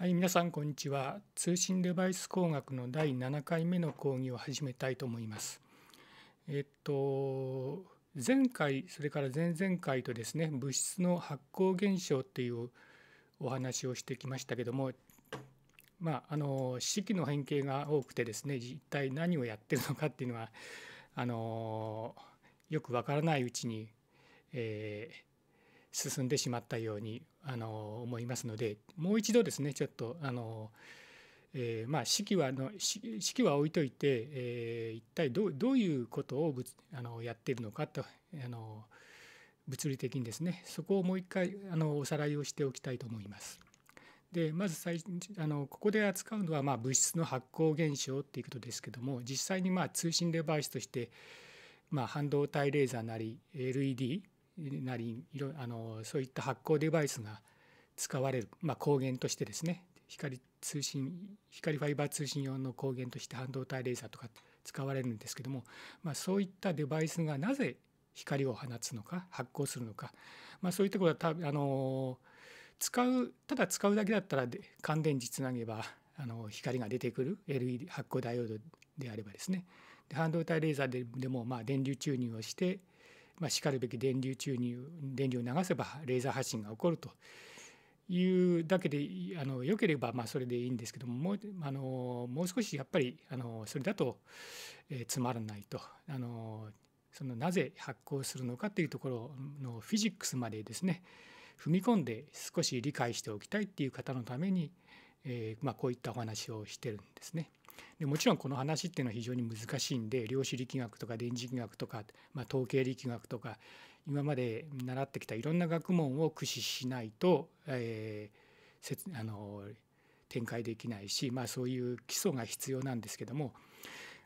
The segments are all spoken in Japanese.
はい、皆さんこんにちは。通信デバイス工学の第7回目の講義を始めたいと思います。えっと前回それから前々回とですね、物質の発光現象っていうお話をしてきましたけども、まああの式の変形が多くてですね、一体何をやってるのかっていうのはあのよくわからないうちに、えー、進んでしまったようにあの思いますのでもう一度ですねちょっとあの、えー、まあ式はの式は置いといて、えー、一体どういうことをあのやっているのかとあの物理的にですねそこをもう一回あのおさらいをしておきたいと思います。でまず最あのここで扱うのは、まあ、物質の発光現象っていうことですけども実際にまあ通信デバイスとして、まあ、半導体レーザーなり LED なりいろあのそういった発光デバイスが使われる、まあ、光源としてですね光通信光ファイバー通信用の光源として半導体レーザーとか使われるんですけども、まあ、そういったデバイスがなぜ光を放つのか発光するのか、まあ、そういったことはたあの使うただ使うだけだったら乾電池つなげばあの光が出てくる LED 発光ダイオードであればですねで半導体レーザーででもまあ電流注入をしてまあ、しかるべき電流注入電流を流せばレーザー発信が起こるというだけであのよければまあそれでいいんですけどももうあのもう少しやっぱりあのそれだと、えつまらないとあのそのなぜ発光するのかというところのフィジックスまでですね踏み込んで少し理解しておきたいっていう方のために、えーまあ、こういったお話をしてるんですね。でもちろんこの話っていうのは非常に難しいんで量子力学とか電磁気学とか、まあ、統計力学とか今まで習ってきたいろんな学問を駆使しないと、えー、あの展開できないし、まあ、そういう基礎が必要なんですけども、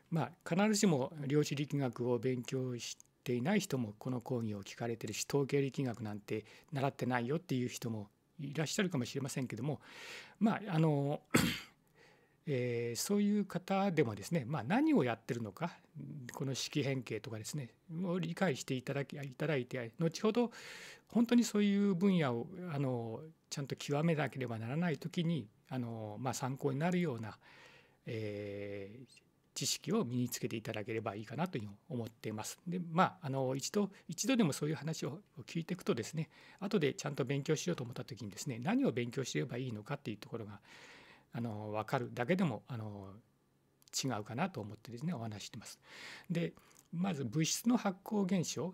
まあ、必ずしも量子力学を勉強していない人もこの講義を聞かれてるし統計力学なんて習ってないよっていう人もいらっしゃるかもしれませんけどもまああのえー、そういう方でもですね、まあ、何をやってるのかこの式変形とかですねを理解していただきいただいて後ほど本当にそういう分野をあのちゃんと極めなければならない時にあの、まあ、参考になるような、えー、知識を身につけていただければいいかなというふうに思っています。でまああの一度一度でもそういう話を聞いていくとですね後でちゃんと勉強しようと思った時にですね何を勉強してればいいのかっていうところがあの分かるだけでもあの違うかなと思ってですねお話してます。でまず物質の発光現象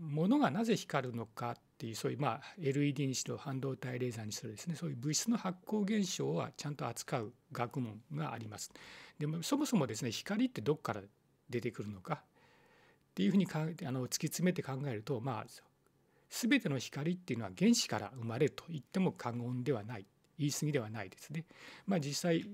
ものがなぜ光るのかっていうそういうまあ LED にしろ半導体レーザーにしろですねそういう物質の発光現象はちゃんと扱う学問があります。でもそもそもですね光ってどこから出てくるのかっていうふうにかあの突き詰めて考えるとまあ全ての光っていうのは原子から生まれると言っても過言ではない言い過ぎではないですね。まあ、実際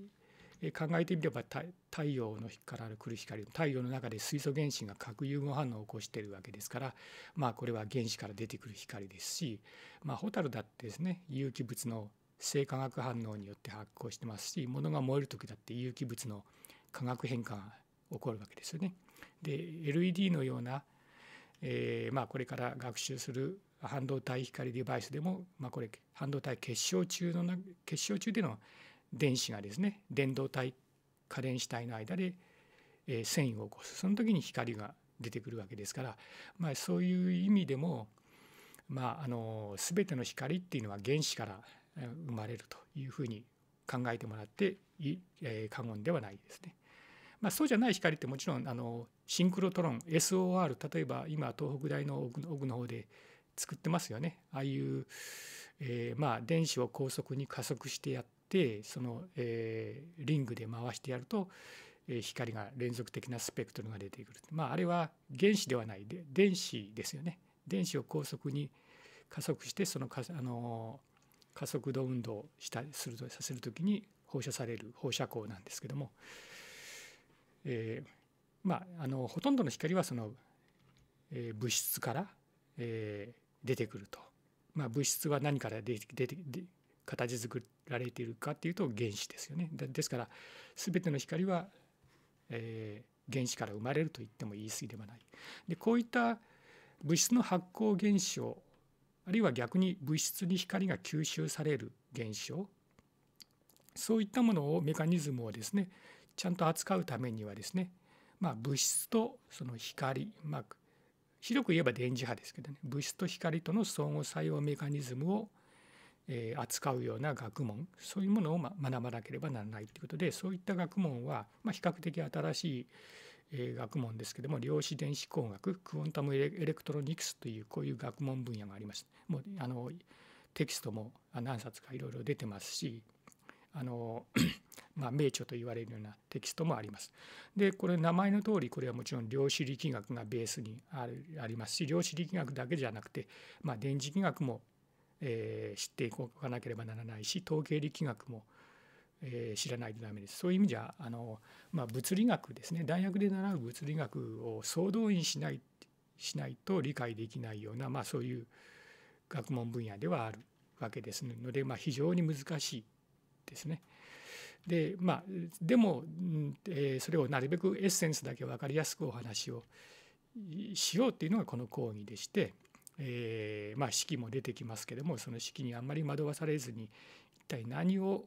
考えてみれば太陽のから来る光太陽の中で水素原子が核融合反応を起こしているわけですから、まあ、これは原子から出てくる光ですし、まあ、ホタルだってですね有機物の性化学反応によって発光してますし物が燃える時だって有機物の化学変化が起こるわけですよね。で LED のような、えー、まあ、これから学習する半導体光デバイスでも、まあ、これ半導体結晶中の結晶中での電子がですね電動体可電子体の間で、え繊維を起こすその時に光が出てくるわけですから、まあ、そういう意味でも、まあ、あの全ての光っていうのは原子から生まれるというふうに考えてもらってえ過言ではないですね。まあ、そうじゃない光ってもちろんあのシンクロトロン SOR 例えば今東北大の奥の奥の方で作ってますよねああいう、えー、まあ電子を高速に加速してやってその、えー、リングで回してやると、えー、光が連続的なスペクトルが出てくるまああれは原子ではないで電子ですよね電子を高速に加速してそのかあの加速度運動をしたするとさせる時に放射される放射光なんですけども、えー、まああのほとんどの光はその、えー、物質から、え出てくると。まあ、物質は何から出てで形作られているかっていうと原子ですよね。ですから全ての光は、えー、原子から生まれると言っても言い過ぎではない。でこういった物質の発光現象あるいは逆に物質に光が吸収される現象そういったものをメカニズムをですねちゃんと扱うためにはですね、まあ、物質とその光、まあ、広く言えば電磁波ですけどね物質と光との相互作用メカニズムを扱うような学問そういうものを学ばなければならないということでそういった学問は比較的新しい学問ですけども量子電子工学クォンタムエレクトロニクスというこういう学問分野があります。もうあのテキストも何冊かいろいろ出てますしあの まあ、名著と言われるようなテキストもあります。でこれ名前の通りこれはもちろん量子力学がベースにあるありますし量子力学だけじゃなくて、まあ、電磁気学も、え知っていかなければならないし統計力学も、え知らないとダメです。そういう意味じゃあの、まあ、物理学ですね大学で習う物理学を総動員しないしないと理解できないような、まあ、そういう学問分野ではあるわけですので、まあ、非常に難しいですね。でまあでも、えー、それをなるべくエッセンスだけ分かりやすくお話をしようっていうのがこの講義でして、えー、まあ式も出てきますけどもその式にあんまり惑わされずに一体何を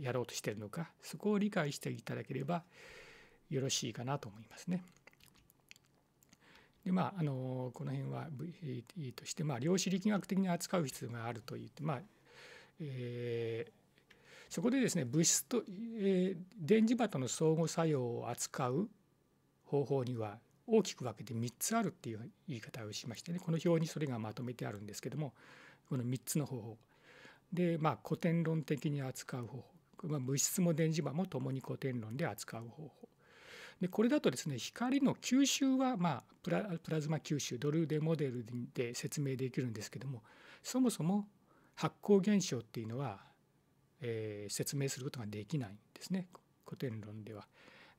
やろうとしてるのかそこを理解していただければよろしいかなと思いますね。でまあ、あのこの辺は、えー、として、まあ、量子力学的に扱う必要があると言って、まあ、えー、そこでですね物質と、えー、電磁場との相互作用を扱う方法には大きく分けて3つあるっていう言い方をしましてねこの表にそれがまとめてあるんですけどもこの3つの方法でまあ古典論的に扱う方法、まあ、物質も電磁場も共に古典論で扱う方法でこれだとですね光の吸収は、まあ、プラズマ吸収ドルーデモデルで説明できるんですけどもそもそも発光現象っていうのは、えー、説明することができないんですね古典論では。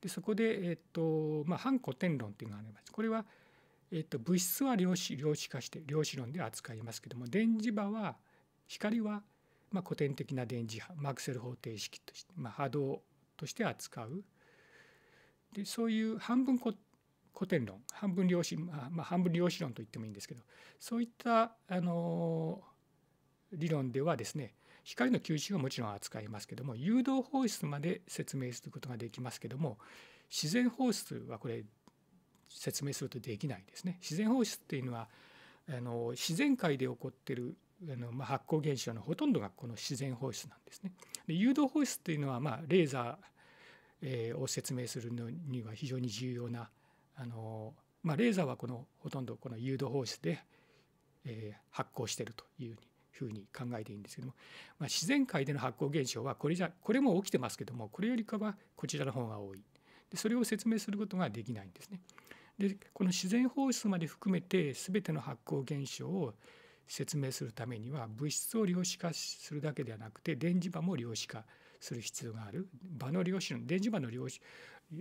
でそこで、えーとまあ、反古典論っていうのがあります。これは、えーと物質は量子量子化して量子論で扱いますけども電磁場は光は、まあ、古典的な電磁波マクセル方程式として、まあ、波動として扱うでそういう半分古典論半分量子、まあ、半分量子論と言ってもいいんですけどそういったあの理論ではですね光の吸収はもちろん扱いますけども誘導放出まで説明することができますけども自然放出はこれ説明するとできないですね。自然放出っていうのはあの自然界で起こってるあの、まあ、発光現象のほとんどがこの自然放出なんですね。で誘導放出っていうのは、まあ、レーザー、えを説明するのには非常に重要なあの、まあ、レーザーはこのほとんどこの誘導放出で、えー、発光してるというふうにふうに考えていいんですけども、まあ、自然界での発光現象はこれじゃこれも起きてますけどもこれよりかはこちらの方が多いでそれを説明することができないんですね。でこの自然放出まで含めて全ての発光現象を説明するためには物質を量子化するだけではなくて電磁場も量子化する必要がある場の量子の電磁場の量子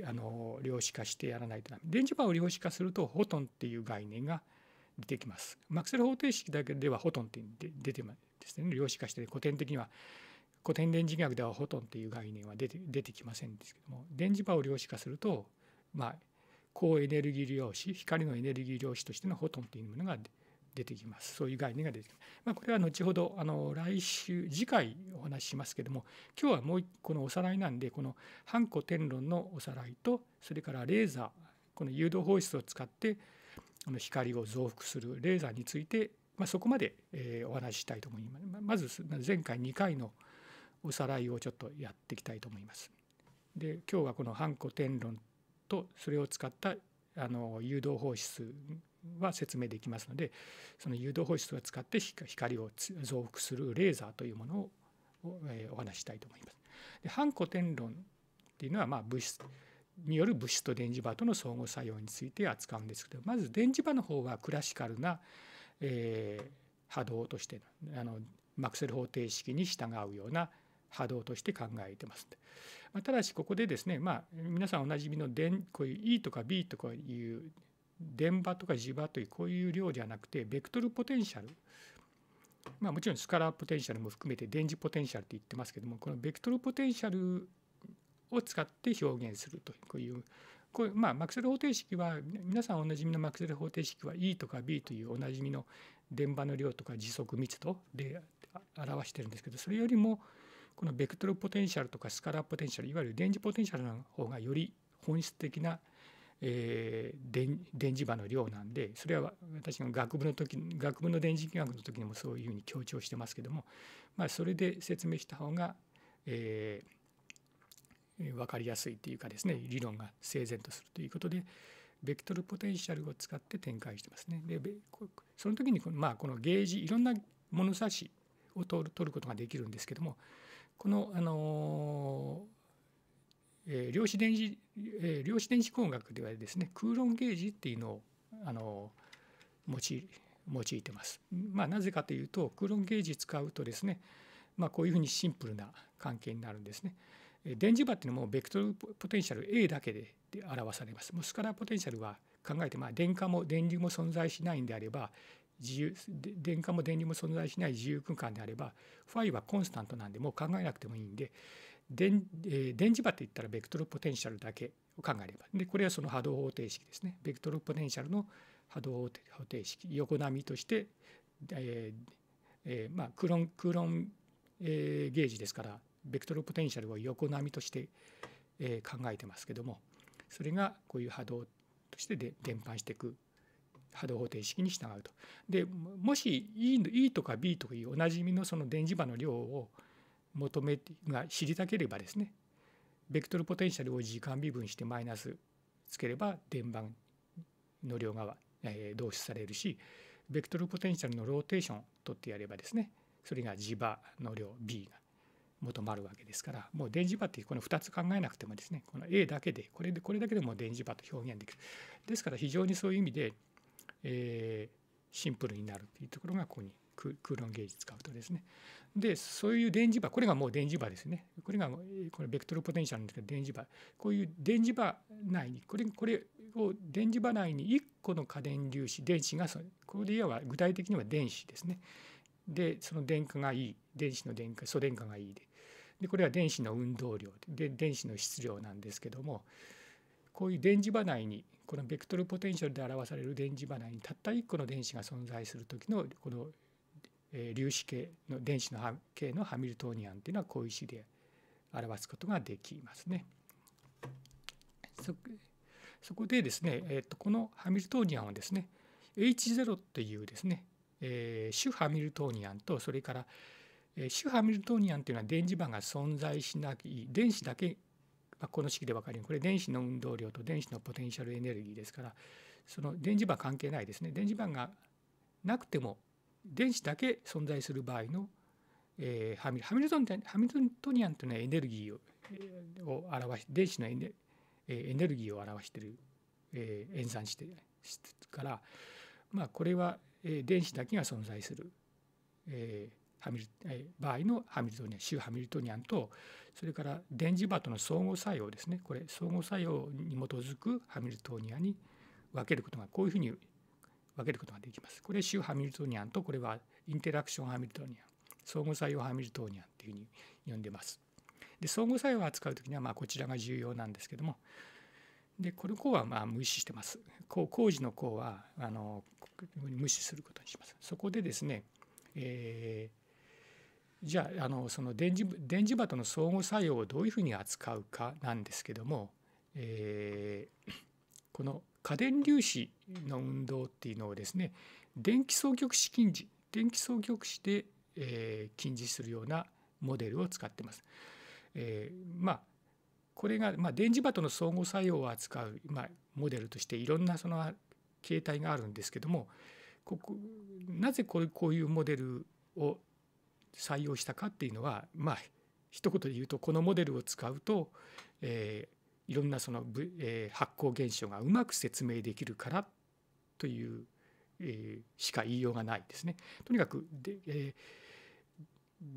あの量子化してやらないとダメ電磁場を量子化するとフォトンっていう概念が出てきます。マクセル方程式だけではフォトンって出てですね量子化して古典的には古典電磁学ではフォトンっていう概念は出て出てきませんですけども電磁波を量子化するとまあ高エネルギー量子光のエネルギー量子としてのフォトンというものが出てきますそういう概念が出てきます、まあ、これは後ほどあの来週次回お話ししますけども今日はもう個のおさらいなんでこの反古天論のおさらいとそれからレーザーこの誘導放出を使ってあの光を増幅するレーザーについて、まあ、そこまで、えー、お話ししたいと思います。まず前回2回のおさらいをちょっとやっていきたいと思います。で今日はこの半古天論とそれを使ったあの誘導放出は説明できますのでその誘導放出を使って光を増幅するレーザーというものをお話したいと思います。で半古天論っていうのはまあ物質による物質と電磁場との相互作用について扱うんですけどまず電磁場の方はクラシカルな、えー、波動としてあのマクセル方程式に従うような波動として考えてます。まあ、ただしここでですね、まあ、皆さんおなじみの電こういう E とか B とかいう電場とか磁場というこういう量じゃなくてベクトルポテンシャルまあ、もちろんスカラーポテンシャルも含めて電磁ポテンシャルって言ってますけどもこのベクトルポテンシャルを使って表現するというこうまあマクセル方程式は皆さんおなじみのマクセル方程式は E とか B というおなじみの電場の量とか時速密度で表してるんですけどそれよりもこのベクトルポテンシャルとかスカラーポテンシャルいわゆる電磁ポテンシャルの方がより本質的な、えー、電磁場の量なんでそれは私が学部の時学部の電磁気学の時にもそういうふうに強調してますけども、まあ、それで説明した方が、えー、分かりやすいというかですね理論が整然とするということでベクトルポテンシャルを使って展開してますね。でその時にこの,、まあ、このゲージいろんな物差しを取る取ることができるんですけどもこの、あのえー、量子電子、えー、量子電子工学ではですねクーロンゲージっていうのを、あのー、用いてます。まあ、なぜかというとクーロンゲージ使うとですね、まあ、こういうふうにシンプルな関係になるんですね。電磁場っていうのもベクトルポテンシャル A だけで表されます。もうスカラーポテンシャルは考えて、まあ、電荷も電流も存在しないんであれば自由電荷も電流も存在しない自由空間であればファイはコンスタントなんでもう考えなくてもいいんで電,、え電磁場っていったらベクトルポテンシャルだけを考えればでこれはその波動方程式ですねベクトルポテンシャルの波動方程式横波として、えーえー、まあ、クロンクロン、えー、ゲージですからベクトルポテンシャルを横波として、え考えてますけどもそれがこういう波動としてで伝播していく波動方程式に従うと。でもし E, とか B というおなじみのその電磁場の量を求めが知りたければですねベクトルポテンシャルを時間微分してマイナスつければ電板の量が、え導出されるしベクトルポテンシャルのローテーションを取ってやればですねそれが磁場の量 B が求まるわけですからもう電磁波ってこの2つ考えなくてもですねこの A だけでこれでこれだけでも電磁波と表現できるですから非常にそういう意味で、えー、シンプルになるというところがここにクーロンゲージ使うとですねでそういう電磁波これがもう電磁波ですねこれがこれベクトルポテンシャルですけど電磁波こういう電磁波内にこれこれを電磁波内に1個の過電粒子電子がそこれでいわば具体的には電子ですねでその電荷がいい電子の電荷素電荷がいいででこれは電子の運動量で電子の質量なんですけどもこういう電磁場内にこのベクトルポテンシャルで表される電磁場内にたった1個の電子が存在する時のこの粒子系の電子の系のハミルトニアンっていうのはこういう石で表すことができますね。そこでですね、えー、とこのハミルトニアンはですね H0 というですね、えー、主ハミルトニアンとそれから、主ハミルトニアンというのは電磁場が存在しない電子だけこの式で分かるようにこれ電子の運動量と電子のポテンシャルエネルギーですからその電磁場関係ないですね電磁場がなくても電子だけ存在する場合の、えハミルトンハミルトニアンというのはエネルギーを,、えを表し電子のエネ,、えエネルギーを表している、え演算してから、まあ、これは、え電子だけが存在する、えー、ハミル場合のハミルトニアン周ハミルトニアンとそれから電磁場との相互作用ですねこれ相互作用に基づくハミルトニアに分けることがこういうふうに分けることができます。これ周ハミルトニアンとこれはインテラクションハミルトニアン相互作用ハミルトニアンっていうふうに呼んでます。で相互作用を扱う時にはまあこちらが重要なんですけどもでここ項はまあ無視してます。こう工事の項はあの無視することにします。そこでですね、えーじゃああのその電磁電磁波との相互作用をどういうふうに扱うかなんですけども、えー、この過電粒子の運動っていうのをですね電気双極子近似電気双極子で、えー、近似するようなモデルを使ってます。えー、まあこれが、まあ、電磁波との相互作用を扱う、まあ、モデルとしていろんなその形態があるんですけどもここなぜこれこういうモデルを採用したかっていうのはまあ一言で言うとこのモデルを使うと、えー、いろんなその、えー、発光現象がうまく説明できるからという、えー、しか言いようがないですね。とにかくで、え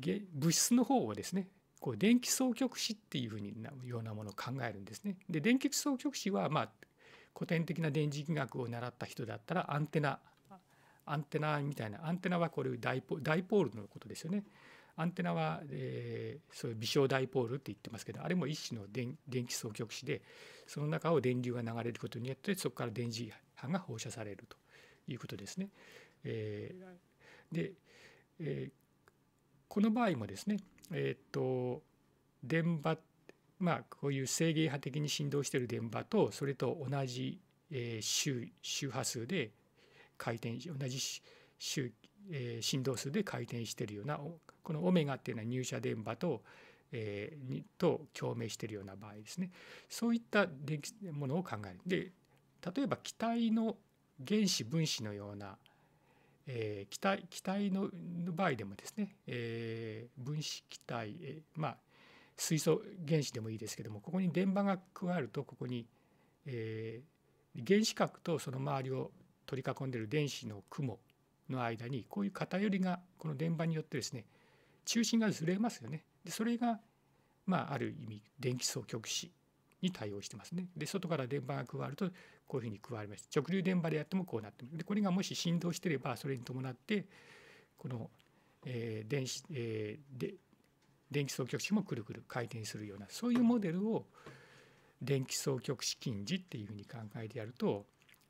ー、物質の方をですねこう電気双極子っていうふうになようなものを考えるんですね。で電気双極子はまあ古典的な電磁気学を習った人だったらアンテナアンテナみたいなアンテナはこれダイポダイポールのことですよね。アンテナは、えー、そういう微小ダイポールって言ってますけどあれも一種の電電気双極子でその中を電流が流れることによってそこから電磁波が放射されるということですね。えー、で、えー、この場合もですね、えっ、と電波まあこういう制限波的に振動している電波とそれと同じ、えー、周周波数で回転同じ周期、えー、振動数で回転してるようなこのオメガっていうのは入射電波と,、えー、と共鳴してるような場合ですねそういったものを考えるで例えば気体の原子分子のような、えー、気体気体の場合でもですね、えー、分子気体、えー、まあ水素原子でもいいですけどもここに電場が加わるとここに、えー、原子核とその周りを取り囲んでいる電子の雲の間にこういう偏りがこの電場によってですね中心がずれますよね。でそれがまあある意味電気層極子に対応してますね。で外から電波が加わるとこういうふうに加わります直流電波でやってもこうなってます。でこれがもし振動してればそれに伴ってこの、えー、電子、えー、で電気層極子もくるくる回転するようなそういうモデルを電気層極子近似っていうふうに考えてやると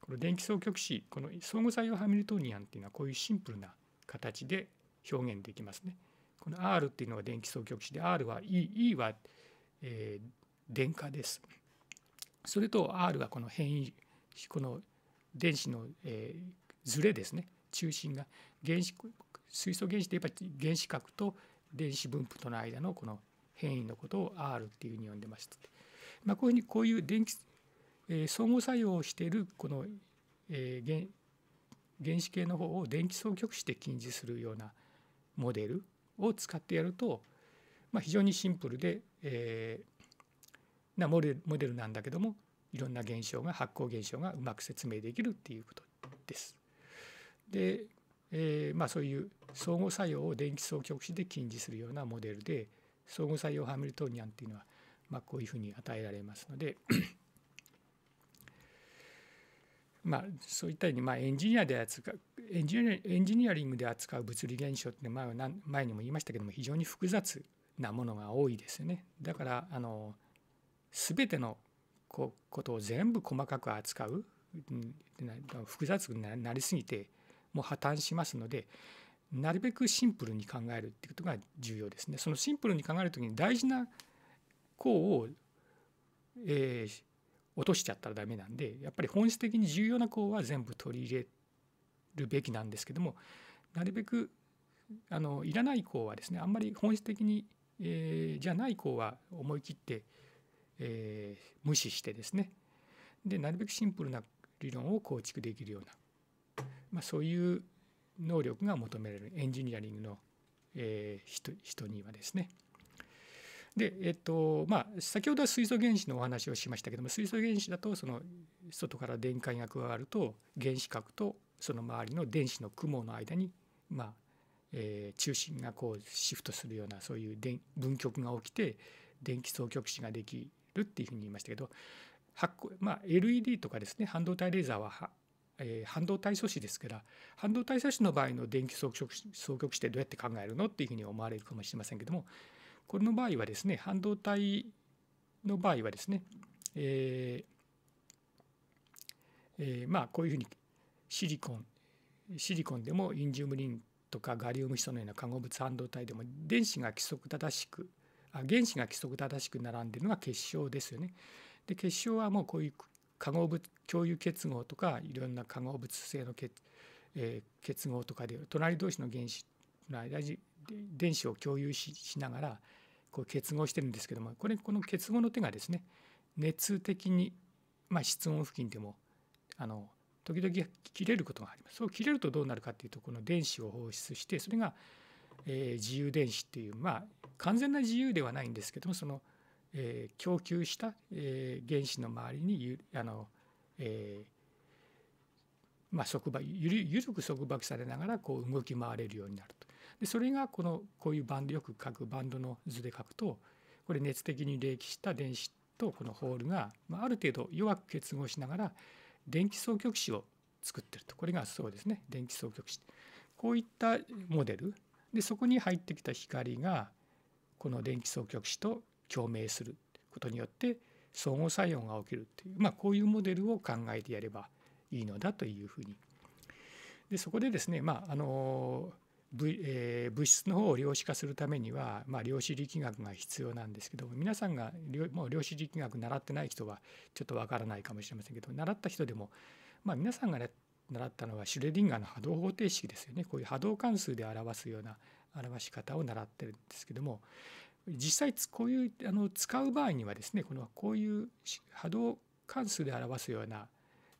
この電気双極子この相互作用ハミルトニアンっていうのはこういうシンプルな形で表現できますね。この R っていうのは電気双極子で R は E E は、えー、電荷です。それと R はこの変異この電子の、えー、ずれですね中心が原子水素原子で言えば原子核と電子分布との間のこの変異のことを R っていうふうに呼んでます。まあ、こういうふうにこういう電気えー、相互作用をしているこの、えー、原原子系の方を電気双極子で近似するようなモデルを使ってやると、まあ、非常にシンプルで、えー、なモデルなんだけどもいろんな現象が発光現象がうまく説明できるっていうことです。で、えー、まあ、そういう相互作用を電気双極子で近似するようなモデルで相互作用ハミルトニアンっていうのは、まあ、こういうふうに与えられますのでまあ、そういったように、まあ、エンジニアで扱うエンジニアリングで扱う物理現象って前前にも言いましたけども非常に複雑なものが多いですよね。だからあの全てのこことを全部細かく扱う複雑になりすぎてもう破綻しますのでなるべくシンプルに考えるっていうことが重要ですね。そのシンプルに考えるきに大事な項を、えー、落としちゃったらダメなんでやっぱり本質的に重要な項は全部取り入れるべきなんですけどもなるべくあのいらない項はですねあんまり本質的に、えー、じゃない項は思い切って、えー、無視してですねでなるべくシンプルな理論を構築できるような、まあ、そういう能力が求められるエンジニアリングの、えー、人にはですね。で、えっとまあ、先ほどは水素原子のお話をしましたけども水素原子だとその外から電解が加わると原子核とその周りの電子の雲の間に、まあえー、中心がこうシフトするようなそういう電分極が起きて電気双極子ができるっていうふうに言いましたけどまあ、LED とかですね半導体レーザーはえー、半導体素子ですから半導体素子の場合の電気双極子ってどうやって考えるのっていうふうに思われるかもしれませんけどもこれの場合はですね半導体の場合はですね、ええまあこういうふうにシリコンシリコンでもインジウムリンとかガリウム素のような化合物半導体でも電子が規則正しくあ原子が規則正しく並んでるのが結晶ですよね。で結晶はもうこういう化合物共有結合とかいろんな化合物性の結,、えー、結合とかで隣同士の原子の間に電子を共有しながらこう結合してるんですけどもこれこの結合の手がですね熱的に、まあ、室温付近でもあの時々切れることがあります。そう切れるとどうなるかっていうとこの電子を放出してそれが、えー、自由電子っていうまあ完全な自由ではないんですけどもその、えー、供給した、えー、原子の周りにあの、えまあ、束縛緩く束縛されながらこう動き回れるようになると。でそれがこのこういうバンドよく書くバンドの図で書くとこれ熱的に冷気した電子とこのホールがある程度弱く結合しながら電気双極子を作ってるとこれがそうですね電気双極子こういったモデルでそこに入ってきた光がこの電気双極子と共鳴することによって相互作用が起きるという、まあ、こういうモデルを考えてやればいいのだというふうにでそこでですね、まあ、あの物,、えー、物質の方を量子化するためには、まあ、量子力学が必要なんですけども皆さんがもう量子力学習ってない人はちょっとわからないかもしれませんけど習った人でも、まあ、皆さんが、ね、習ったのはシュレディンガーの波動方程式ですよねこういう波動関数で表すような表し方を習ってるんですけども実際こういうあの使う場合にはですねこのこういう波動関数で表すような、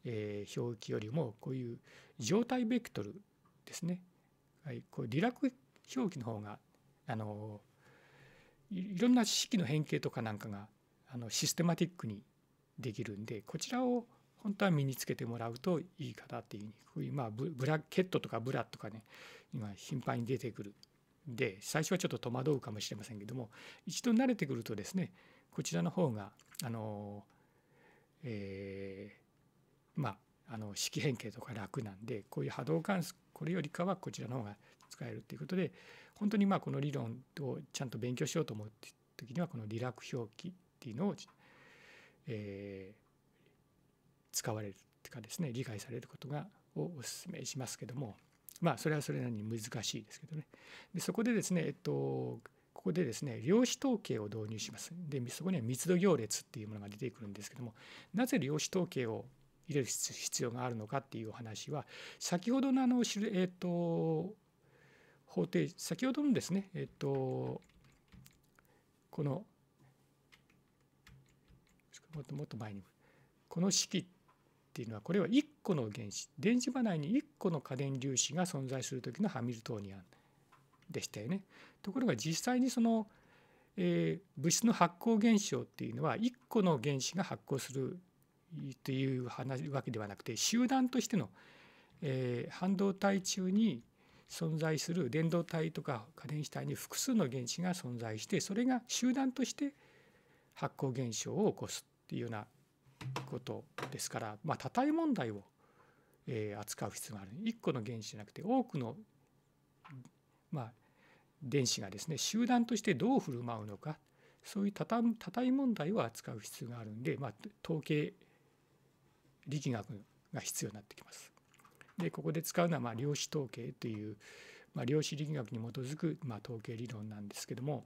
えー、表記よりもこういう状態ベクトルですねはい、こうリラク表記の方があのいろんな式の変形とかなんかがあのシステマティックにできるんでこちらを本当は身につけてもらうといいかなっていうふうにまあブラケットとかブラとかね今頻繁に出てくるで最初はちょっと戸惑うかもしれませんけども一度慣れてくるとですねこちらの方があの、えー、まああの式変形とか楽なんでこういう波動関これよりかはこちらの方が使えるっていうことで本当にまあこの理論をちゃんと勉強しようと思う時にはこのリラク表記っていうのを、えー、使われるとかですね理解されることがをお勧めしますけどもまあそれはそれなりに難しいですけどねでそこでですねえっとここでですね量子統計を導入しますでそこには密度行列っていうものが出てくるんですけどもなぜ量子統計を入れる必要があるのかっていうお話は先ほどのあの、えーと、法定先ほどのですねえっ、ー、とこのもっともっと前にこの式っていうのはこれは1個の原子電磁場内に1個の家電粒子が存在する時のハミルトニアンでしたよね。ところが実際にその、えー、物質の発光現象っていうのは1個の原子が発光するという話わけではなくて集団としての、えー、半導体中に存在する電動体とか過電子体に複数の原子が存在してそれが集団として発光現象を起こすっていうようなことですから、まあ、多体問題を、えー、扱う必要がある1個の原子じゃなくて多くの、まあ、電子がですね集団としてどう振る舞うのかそういう多体問題を扱う必要があるんで、まあ、統計力学が必要になってきます。でここで使うのはまあ量子統計という、まあ、量子力学に基づくまあ統計理論なんですけども、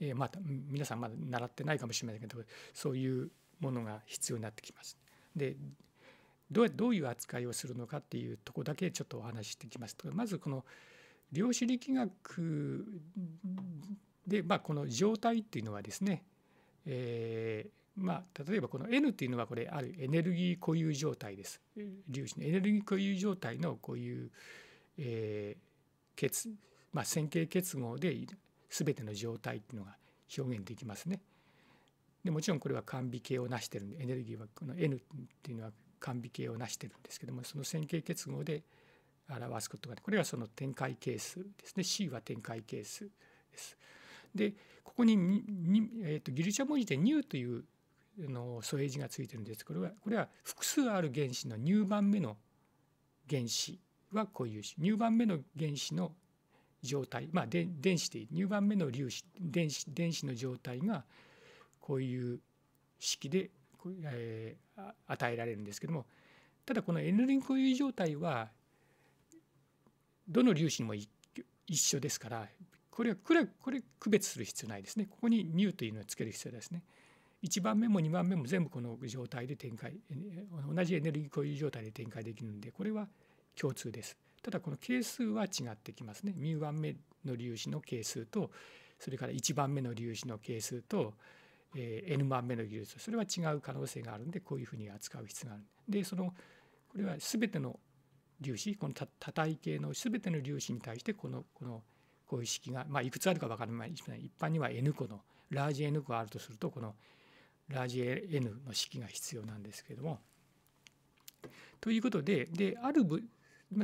えー、また皆さんまだ習ってないかもしれませんけどそういうものが必要になってきます。でどうどういう扱いをするのかっていうとこだけちょっとお話ししていきますとまずこの量子力学で、まあ、この状態っていうのはですね、えー、まあ、例えばこの N というのはこれあるエネルギー固有状態です。粒子のエネルギー固有状態のこういう、えー、結まあ、線形結合で全ての状態っていうのが表現できますね。でもちろんこれは完備形を成してるんでエネルギーはこの N っていうのは完備形を成してるんですけどもその線形結合で表すことがこれはその展開係数ですね C は展開係数です。でここにに、えーとギリシャ文字で「ニュー」というの素英字がついてるんですこれはこれは複数ある原子の2番目の原子は固有し2番目の原子の状態まあ電子で2番目の粒子電子電子の状態がこういう式で、えー、与えられるんですけどもただこの N ン固有状態はどの粒子にも一緒ですからこれはこれこれ区別する必要ないですねここに乳というのをつける必要ですね。1番目も2番目も全部この状態で展開同じエネルギー固有状態で展開できるんでこれは共通です。ただこの係数は違ってきますね。μ 番目の粒子の係数とそれから1番目の粒子の係数と、え n 番目の粒子それは違う可能性があるんでこういうふうに扱う必要がある。でそのこれは全ての粒子この多体系の全ての粒子に対してこのこのこういう式が、まあ、いくつあるか分かりません一般には n 個のラージ n 個あるとするとこのラージ N の式が必要なんですけれども。ということでである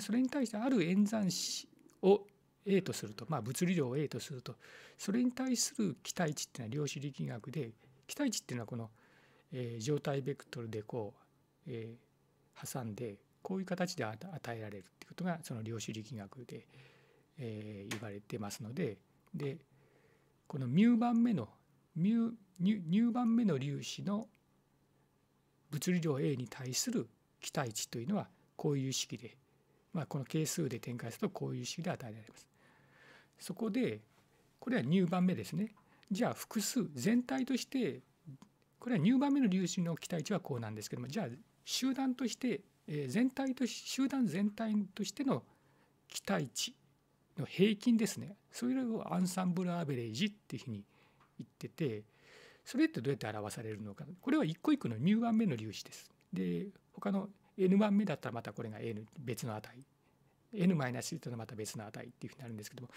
それに対してある演算子を A とすると、まあ、物理量を A とするとそれに対する期待値っていうのは量子力学で期待値っていうのはこの、えー、状態ベクトルでこう、えー、挟んでこういう形で与えられるっていうことがその量子力学で、えー、言われてますのででこの μ 番目の入番目の粒子の物理量 A に対する期待値というのはこういう式で、まあ、この係数で展開するとこういう式で与えられます。そこでこれは入番目ですね。じゃあ複数全体としてこれは入番目の粒子の期待値はこうなんですけどもじゃあ集団として全体とし集団全体としての期待値の平均ですねそれをアンサンブルアベレージっていうふうに言っててそれってどうやって表されるのかこれは一個一個の2番目の粒子です。で他の n 番目だったらまたこれが n 別の値 n マイナス1とまた別の値っていうふうになるんですけども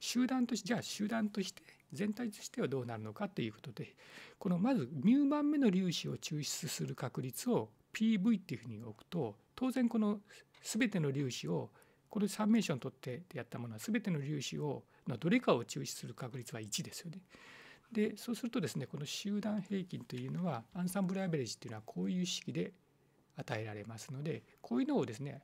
集団としてじゃあ集団として全体としてはどうなるのかということでこのまず入番目の粒子を抽出する確率を PV っていうふうに置くと当然この全ての粒子をこれ3名称ン取ってやったものは全ての粒子をのどれかを抽出する確率は1ですよね。でそうするとですねこの集団平均というのはアンサンブルアベレージというのはこういう式で与えられますのでこういうのをですね、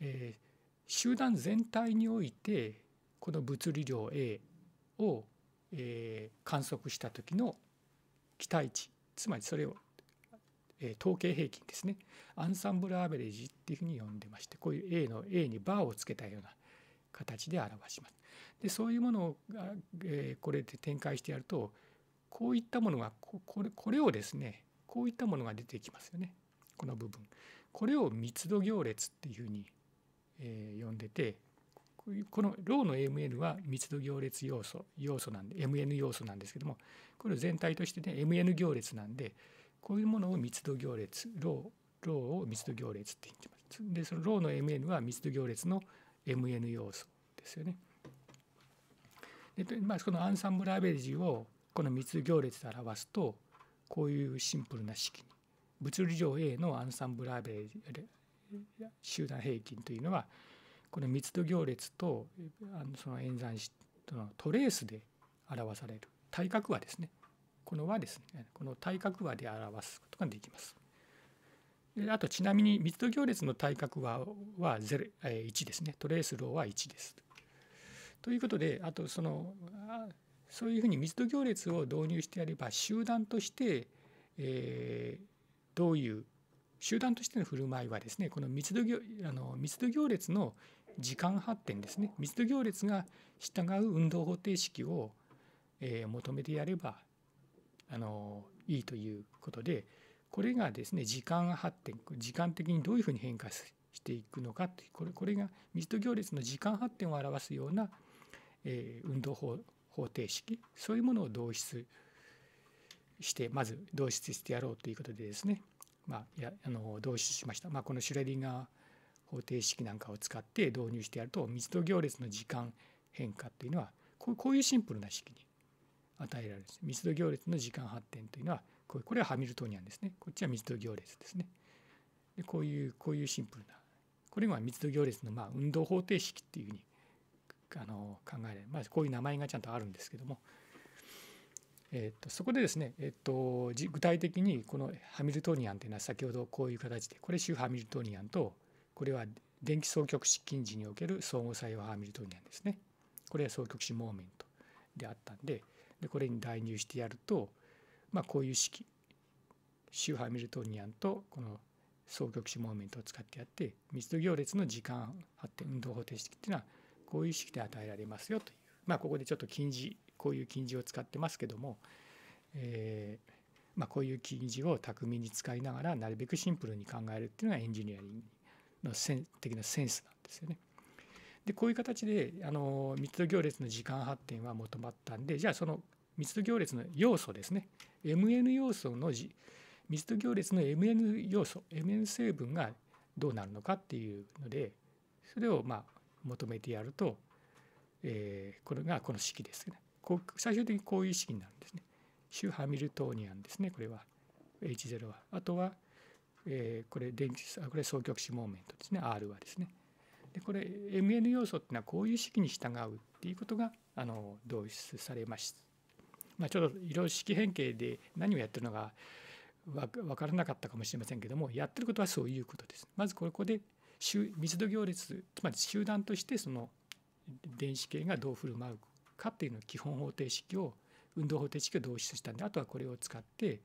えー、集団全体においてこの物理量 A を、えー、観測した時の期待値つまりそれを、えー、統計平均ですねアンサンブルアベレージっていうふうに呼んでましてこういう A の A にバーをつけたような形で表します。でそういうものを、えー、これで展開してやるとこういったものがこれこれをですねこういったものが出てきますよねこの部分。これを密度行列っていうふうに、えー、呼んでてこのローの MN は密度行列要素要素なんで MN 要素なんですけどもこれ全体としてね MN 行列なんでこういうものを密度行列ローローを密度行列って言ってます。でそのローの MN は密度行列の MN 要素ですよね。で、まあ、このアンサンブルアベレージをこの3つ行列で表すとこういうシンプルな式に物理上 A のアンサンブルアベレージ集団平均というのはこの密度行列とその演算とのトレースで表される対角和ですねこの和ですねこの対角和で表すことができます。であとちなみに密度行列の対角和は1ですねトレースローは1です。ということであとそのそういうふうに密度行列を導入してやれば集団として、えー、どういう集団としての振る舞いはですねこの密度行あの密度行列の時間発展ですね密度行列が従う運動方程式を、えー、求めてやればあのいいということでこれがですね時間発展時間的にどういうふうに変化していくのかこれこれが密度行列の時間発展を表すようなえ運動方程式そういうものを導出してまず導出してやろうということでですね、まあ、やあの導出しました、まあ、このシュレディンガー方程式なんかを使って導入してやると密度行列の時間変化というのはこうこういうシンプルな式に与えられるんです密度行列の時間発展というのはこれはハミルトニアンですねこっちは密度行列ですねでこういうこういうシンプルなこれが密度行列のまあ運動方程式っていうふうにあの考えられる、まあ、こういう名前がちゃんとあるんですけども、えっとそこでですね、えっと具体的にこのハミルトニアンというのは先ほどこういう形でこれ周ハミルトニアンとこれは電気双極子近似における相互作用ハミルトニアンですねこれは双極子モーメントであったんででこれに代入してやると、まあ、こういう式周ハミルトニアンとこの双極子モーメントを使ってやって密度行列の時間発展運動方程式っていうのはこういう式で与えられますよというまあここでちょっと近似こういう近似を使ってますけども、えまあ、こういう禁事を巧みに使いながらなるべくシンプルに考えるっていうのがエンジニアリングの的なセンスなんですよね。でこういう形であの密度行列の時間発展は求まったんでじゃあその密度行列の要素ですね MN 要素の密度行列の MN 要素 MN 成分がどうなるのかっていうのでそれをまあ求めてやると、えー、これがこの式ですねこう最終的にこういう式になるんですね周ハミルトニアンですねこれは H0 はあとは、えー、これ電気これ双極子モーメントですね R はですねでこれ MN 要素っていうのはこういう式に従うっていうことがあの導出されました、まあ、ちょっといろいろ式変形で何をやってるのか分からなかったかもしれませんけどもやってることはそういうことですまずここで密度行列つまり集団としてその電子系がどう振る舞うかっていうの基本方程式を運動方程式を導出したんであとはこれを使って、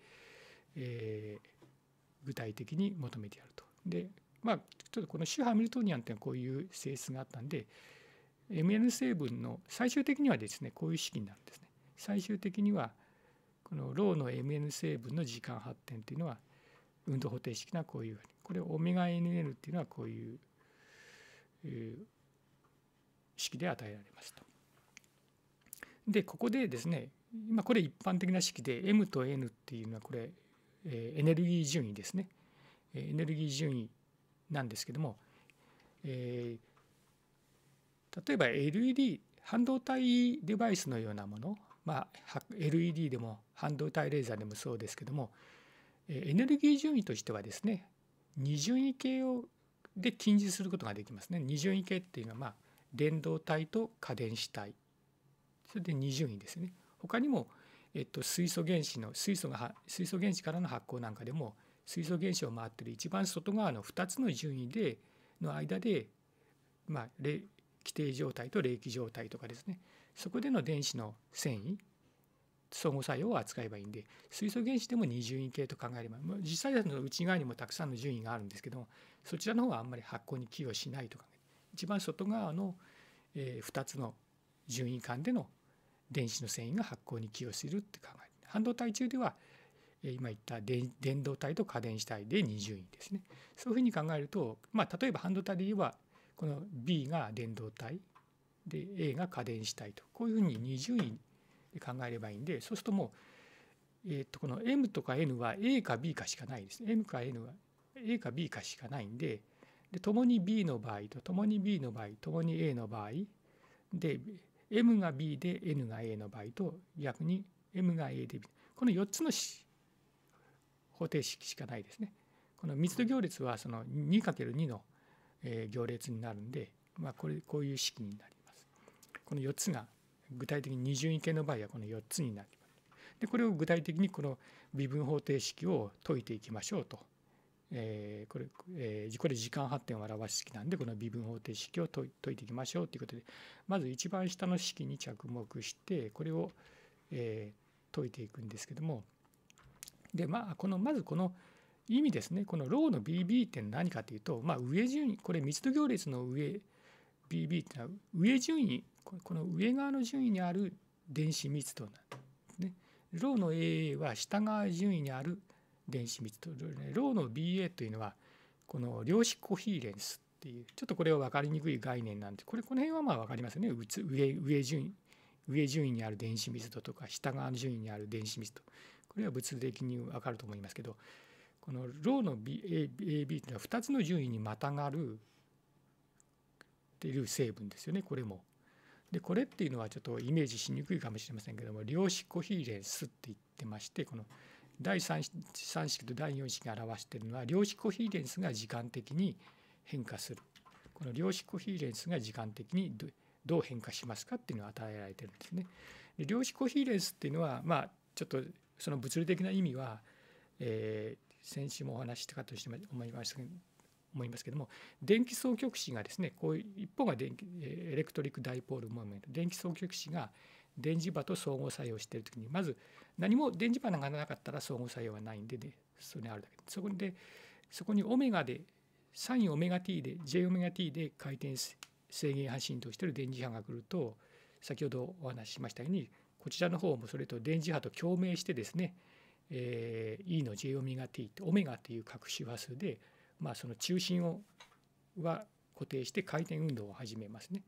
えー、具体的に求めてやると。でまあちょっとこの主ハミルトニアンっていうのはこういう性質があったんで MN 成分の最終的にはですねこういう式になるんですね。最終的にはこのローの MN 成分の時間発展っていうのは運動方程式がこういうふうにこれオメガ n n っていうのはこういう式で与えられますと。でここでですね今これ一般的な式で M と N っていうのはこれエネルギー順位ですねエネルギー順位なんですけども、えー、例えば LED 半導体デバイスのようなもの、まあ、LED でも半導体レーザーでもそうですけどもエネルギー順位としてはですね二順位系をで近似することができますね。二順位系っていうのはまあ連動体と過電子体それで二順位ですね。他にも、えっと、水素原子の水素が水素原子からの発光なんかでも水素原子を回ってる一番外側の二つの順位での間で、まあ、規定状態と冷気状態とかですねそこでの電子の繊維相互作用を扱えばいいんで水素原子でも二重位系と考えれば実際の内側にもたくさんの順位があるんですけどもそちらの方はあんまり発光に寄与しないとか、一番外側の、え2つの順位間での電子の繊維が発光に寄与するって考え半導体中では今言った電導体と家電子体で二重位ですねそういうふうに考えると、まあ、例えば半導体で言えばこの B が電動体で A が家電子体とこういうふうに二重位で考えればいいんでそうするともう、えー、とこの M とか N は A か B かしかないですね M か N は A か B かしかないんでで共に B の場合と共に B の場合共に A の場合で M が B で N が A の場合と逆に M が A で B この4つの方程式しかないですね。この密度行列はその 2×2 の行列になるんで、まあ、これこういう式になります。この4つが具体的に二重位形の場合はこの4つになります。でこれを具体的にこの微分方程式を解いていきましょうと。えー、これ、えー、これ時間発展を表す式なんでこの微分方程式を解いていきましょうということでまず一番下の式に着目してこれを、えー、解いていくんですけどもでまあこのまずこの意味ですねこのローの BB って何かというと、まあ、上順位これ密度行列の上 BB ってのは上順位この上側の順位にある電子密度なんですね。ローの AA は下側順位にある電子密度。ローの BA というのはこの量子コヒーレンスっていうちょっとこれは分かりにくい概念なんでこれこの辺はまあ分かりますよね上上順位上順位にある電子密度とか下側の順位にある電子密度これは物理的に分かると思いますけどこのローの BAB というのは2つの順位にまたがるっていう成分ですよねこれも。でこれっていうのはちょっとイメージしにくいかもしれませんけども量子コヒーレンスって言ってましてこの第 3, 式と第4式が表しているのは量子コヒーレンスが時間的に変化するこの量子コヒーレンスが時間的にどう変化しますかっていうのを与えられてるんですね。で量子コヒーレンスっていうのはまあちょっとその物理的な意味は、えー、先週もお話ししたかとして思いましたけど思いますけども電気双極子がですねこういう一方が電気エレクトリックダイポールモーメント電気双極子が電磁場と相互作用している時にまず何も電磁場がなかったら相互作用はないんでねそれあるだけそこでそこにオメガでサインオメガ t で j オメガ t で回転制限波振動している電磁波が来ると先ほどお話ししましたようにこちらの方もそれと電磁波と共鳴してですねえー、E の j オメガ t ってオメガという各周波数でまあ、その中心をは固定して回転運動を始めますね。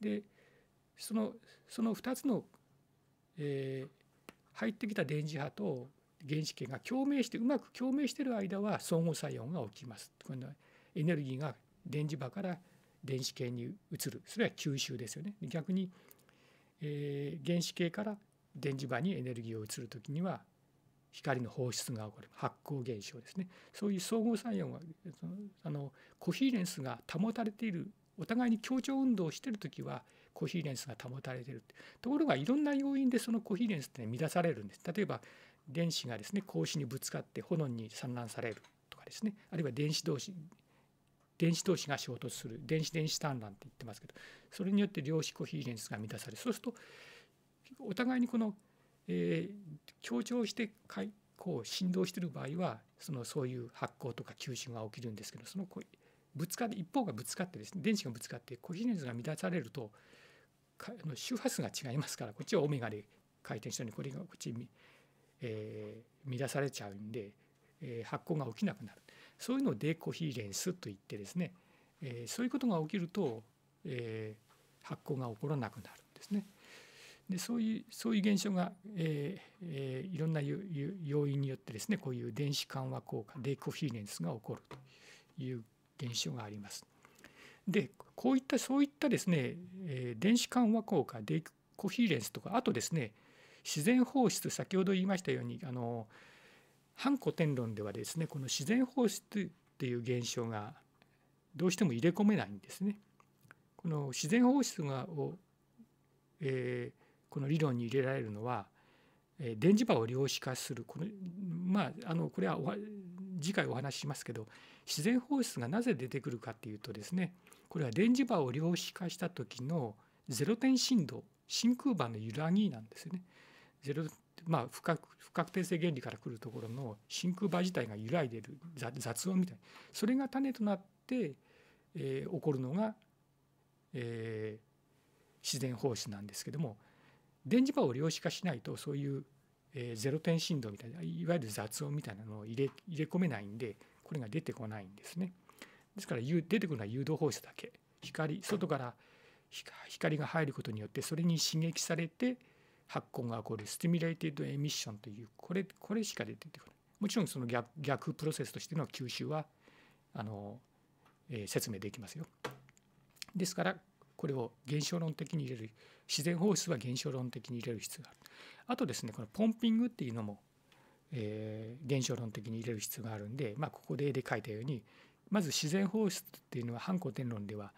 でそのその2つの、えー、入ってきた電磁波と原子圏が共鳴してうまく共鳴してる間は相互作用が起きます。このエネルギーが電磁波から電子系に移るそれは吸収ですよね逆に、えー、原子系から電磁波にエネルギーを移る時には光の放出が起こる発光現象ですねそういう総合作用があのコヒーレンスが保たれているお互いに協調運動をしている時はコヒーレンスが保たれているところがいろんな要因でそのコヒーレンスって乱されるんです例えば電子がですね格子にぶつかって炎に散乱されるとかですねあるいは電子同士電子同士が衝突する電子電子散乱って言ってますけどそれによって量子コヒーレンスが乱されるそうするとお互いにこのえー、強調してこう振動してる場合はそのそういう発光とか吸収が起きるんですけどそのぶつかって一方がぶつかってですね電子がぶつかってコヒレンスが乱されると周波数が違いますからこっちはオメガで回転したのにこれがこっちに、えー、乱されちゃうんで、えー、発光が起きなくなるそういうのをデコヒーレンスといってですね、えー、そういうことが起きると、えー、発光が起こらなくなるんですね。でそういうそういう現象が、えーえー、いろんな要因によってですねこういう電子緩和効果デコフィーレンスが起こるという現象があります。でこういったそういったですね、えー、電子緩和効果デコフィーレンスとかあとですね自然放出先ほど言いましたようにあの反古典論ではですねこの自然放出っていう現象がどうしても入れ込めないんですね。この自然放出がを、えーこの理論に入れられるのは電磁場を量子化するこのまああのこれは次回お話ししますけど自然放出がなぜ出てくるかっていうとですねこれは電磁場を量子化した時のゼロ点振動真空板の揺らぎなんですよね。ゼロまあ、不確不確定性原理からくるところの真空場自体が揺らいでる雑音みたいなそれが種となって、えー、起こるのが、えー、自然放出なんですけども電磁波を量子化しないとそういう、えゼロ点振動みたいないわゆる雑音みたいなのを入れ入れ込めないんでこれが出てこないんですね。ですから出てくるのは誘導放射だけ光外から光が入ることによってそれに刺激されて発光が起こるスティミュレーテッドエミッションというこれこれしか出てこない。もちろんその逆逆プロセスとしての吸収はあの、えー、説明できますよ。ですからこれを現象論的に入れる自然放出は現象論的に入れる必要があるあとですねこのポンピングっていうのも、えー、現象論的に入れる必要があるんで、まあ、ここで絵で書いたようにまず自然放出っていうのは反古典論では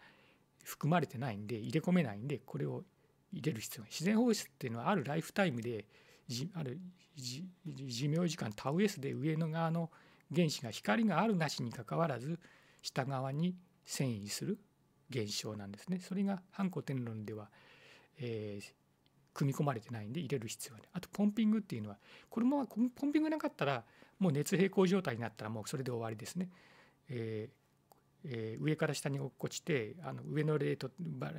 含まれてないんで入れ込めないんでこれを入れる必要が自然放出っていうのはあるライフタイムでじある寿命時間タウエスで上の側の原子が光があるなしにかかわらず下側に遷移する現象なんですね。それが反古典論では、えー、組み込まれてないんで入れる必要がある。あとポンピングっていうのはこれもポンピングなかったらもう熱平衡状態になったらもうそれで終わりですね。えーえー、上から下に落っこちてあの上のレート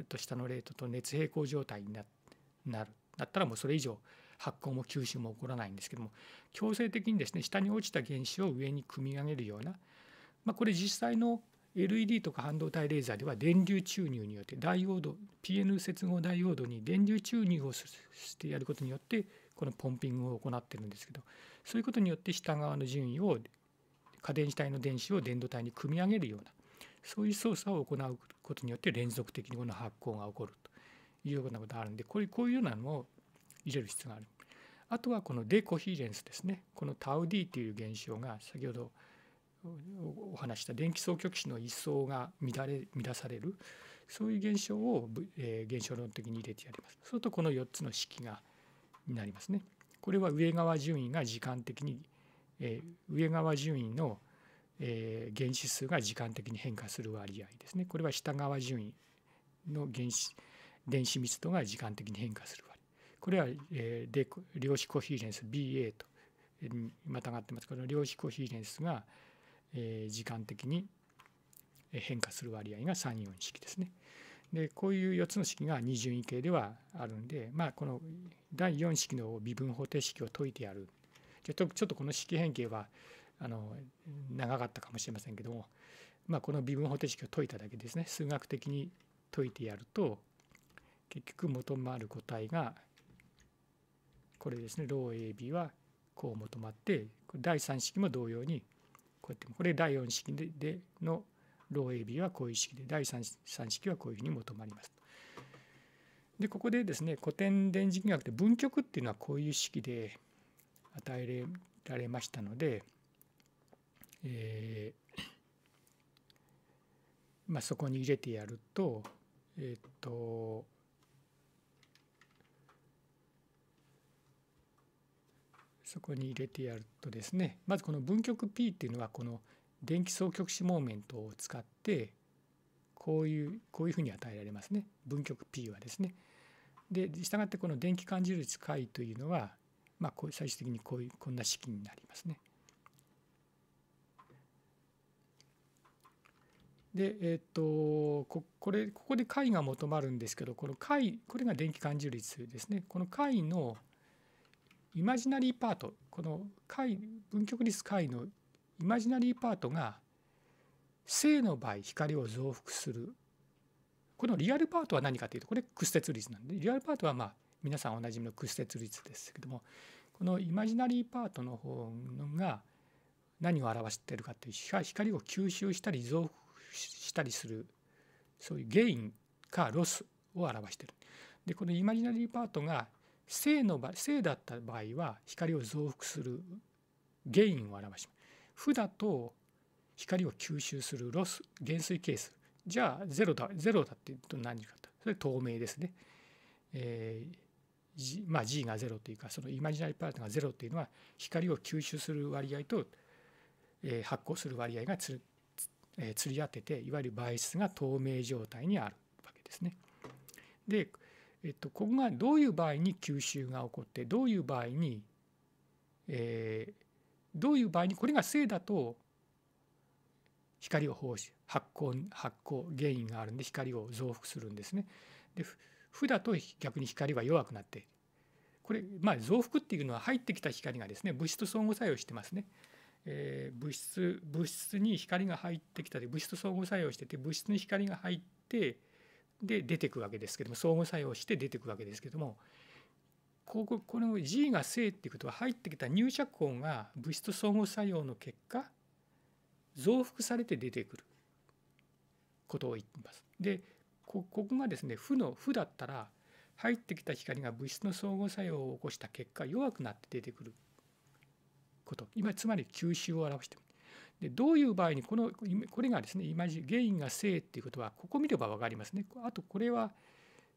と下のレートと熱平衡状態になるだったらもうそれ以上発酵も吸収も起こらないんですけども強制的にですね下に落ちた原子を上に組み上げるような、まあ、これ実際の LED とか半導体レーザーでは電流注入によってダイオード PN 接合ダイオードに電流注入をしてやることによってこのポンピングを行ってるんですけどそういうことによって下側の順位を過電子体の電子を電動体に組み上げるようなそういう操作を行うことによって連続的にこの発光が起こるというようなことがあるんでこれこういうようなのを入れる必要がある。あとはこのデコヒーレンスですねこのタウ D という現象が先ほどお話した電気双極子の一層が乱れ乱されるそういう現象を、えー、現象論的に入れてやります。そうするとこの4つの式がになりますね。これは上側順位が時間的に、えー、上側順位の、えー、原子数が時間的に変化する割合ですね。これは下側順位の原子電子密度が時間的に変化する割合。これは、えー、量子コヒーレンス BA と、えまたがってますこの量子コヒーレンスが、え時間的に変化する割合が34式ですね。でこういう4つの式が二順位形ではあるんで、まあ、この第4式の微分方程式を解いてやるちょっとこの式変形はあの長かったかもしれませんけども、まあ、この微分方程式を解いただけですね数学的に解いてやると結局求まる答えがこれですねロー AB はこう求まって第3式も同様にこうやってこれ第4式ででの老 AB はこういう式で第 3, 3式はこういうふうに求まります。でここでですね古典電磁気学で分極っていうのはこういう式で与えられましたので、えーまあ、そこに入れてやるとえっ、とそこに入れてやるとですねまずこの分極 P っていうのはこの電気双極子モーメントを使ってこういうこういうふうに与えられますね分極 P はですね。で従ってこの電気感じる率解というのは、まあ、こう最終的にこういうこんな式になりますね。でえっ、ー、とここれここで解が求まるんですけどこの解これが電気感じる率ですね。この解のイマジナリーパートこの解分極率解のイマジナリーパートが正の場合光を増幅するこのリアルパートは何かというとこれ屈折率なんでリアルパートはまあ皆さんおなじみの屈折率ですけどもこのイマジナリーパートの方が何を表しているかという光を吸収したり増幅したりするそういうゲインかロスを表している。でこのイマジナリーパートが正の場正だった場合は光を増幅する原因を表します負だと光を吸収するロス減衰係数じゃあ0だロだっていうと何時かとそれ透明ですね、えー G まあ、G が0というかそのイマジナリパートが0というのは光を吸収する割合と、えー、発光する割合がつる、えー、つり当てていわゆる媒質が透明状態にあるわけですね。でえっと、ここがどういう場合に吸収が起こってどういう場合に、えー、どういう場合にこれが正だと光を放出発光発光原因があるんで光を増幅するんですね。で負だと逆に光は弱くなってこれ、まあ、増幅っていうのは入ってきた光がですね物質相互作用してますね。えー、物質物質に光が入ってきたで物質相互作用してて物質に光が入ってで出てくわけですけども相互作用して出てくわけですけどもこここの G が正っていうことは入ってきた入射光が物質相互作用の結果増幅されて出てくることを言ってます。でこここがですね負の負だったら入ってきた光が物質の相互作用を起こした結果弱くなって出てくること今つまり吸収を表しているでどういう場合にこのこれがですね今マ原因が性っていうことはここ見れば分かりますねあとこれは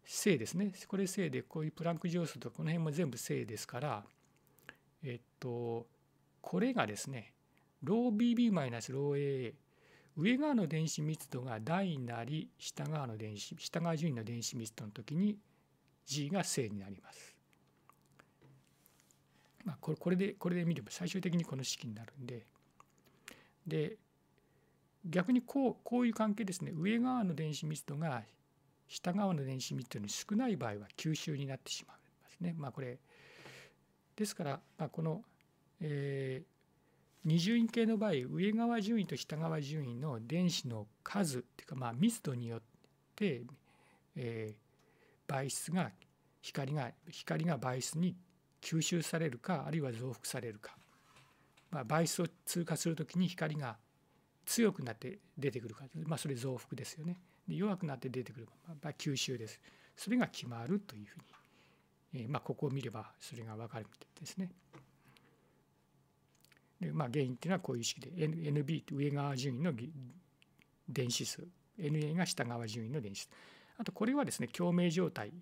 性ですねこれ性でこういうプランク上数とこの辺も全部性ですからえっとこれがですねロー BB マイナスロー AA 上側の電子密度が大なり下側の電子下側順位の電子密度の時に G が正になります。まあ、これでこれで見れば最終的にこの式になるんで。で逆にこうこういう関係ですね上側の電子密度が下側の電子密度に少ない場合は吸収になってしまいますね。まあ、これですから、まあ、この、えー、二重院系の場合上側順位と下側順位の電子の数っていうか、まあ、密度によって、えー、倍質が光が光が倍質に吸収されるかあるいは増幅されるかまあ、倍数を通過する時に光が強くなって出てくるかまあ、それ増幅ですよねで弱くなって出てくる、まあ、吸収ですそれが決まるというふうに、えー、まあ、ここを見ればそれが分かるみたいですね。でまあ、原因っていうのはこういう式で NB って上側順位の電子数 NA が下側順位の電子数あとこれはですね共鳴状態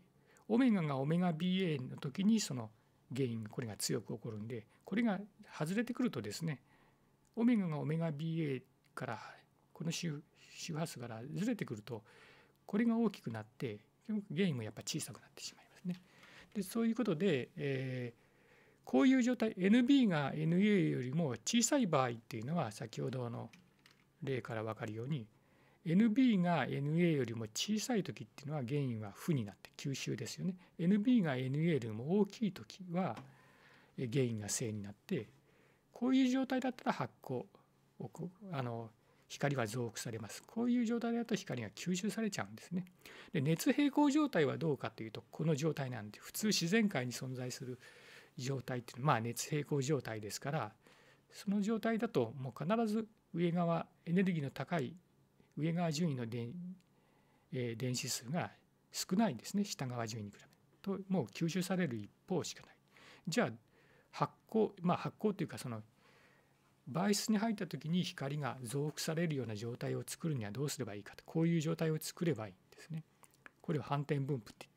オメガがオメガ BA の時にその原因これが強く起こるんでこれが外れてくるとですねオメガがオメガ BA からこの周波数からずれてくるとこれが大きくなって原因もやっぱ小さくなってしまいますね。でそういうことで、えー、こういう状態 NB が NA よりも小さい場合っていうのは先ほどの例から分かるように NB が NA よりも小さい時っていうのは原因は負になって吸収ですよね。NB が NA よりも大きい時は原因が正になってこういう状態だったら発光あの光は増幅されますこういう状態だと光が吸収されちゃうんですねで熱平衡状態はどうかというとこの状態なんで普通自然界に存在する状態っていうのはまあ熱平衡状態ですからその状態だともう必ず上側エネルギーの高い上側順位の電,、え電子数が少ないんですね下側順位に比べるともう吸収される一方しかないじゃあ発光まあ発光というかその媒質に入った時に光が増幅されるような状態を作るにはどうすればいいかとこういう状態を作ればいいんですねこれを反転分布って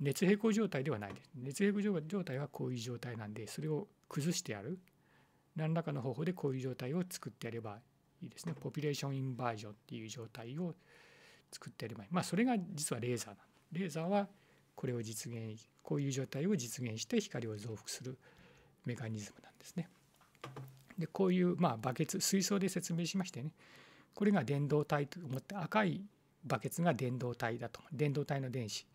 熱平衡状態ではないです熱平衡状態はこういう状態なんでそれを崩してやる何らかの方法でこういう状態を作ってやればいいですねポピュレーションインバージョンっていう状態を作っている場合まあそれが実はレーザーなんレーザーはこれを実現こういう状態を実現して光を増幅するメカニズムなんですね。でこういうまあバケツ水槽で説明しましてねこれが電動体と思って赤いバケツが電動体だと電動体の電子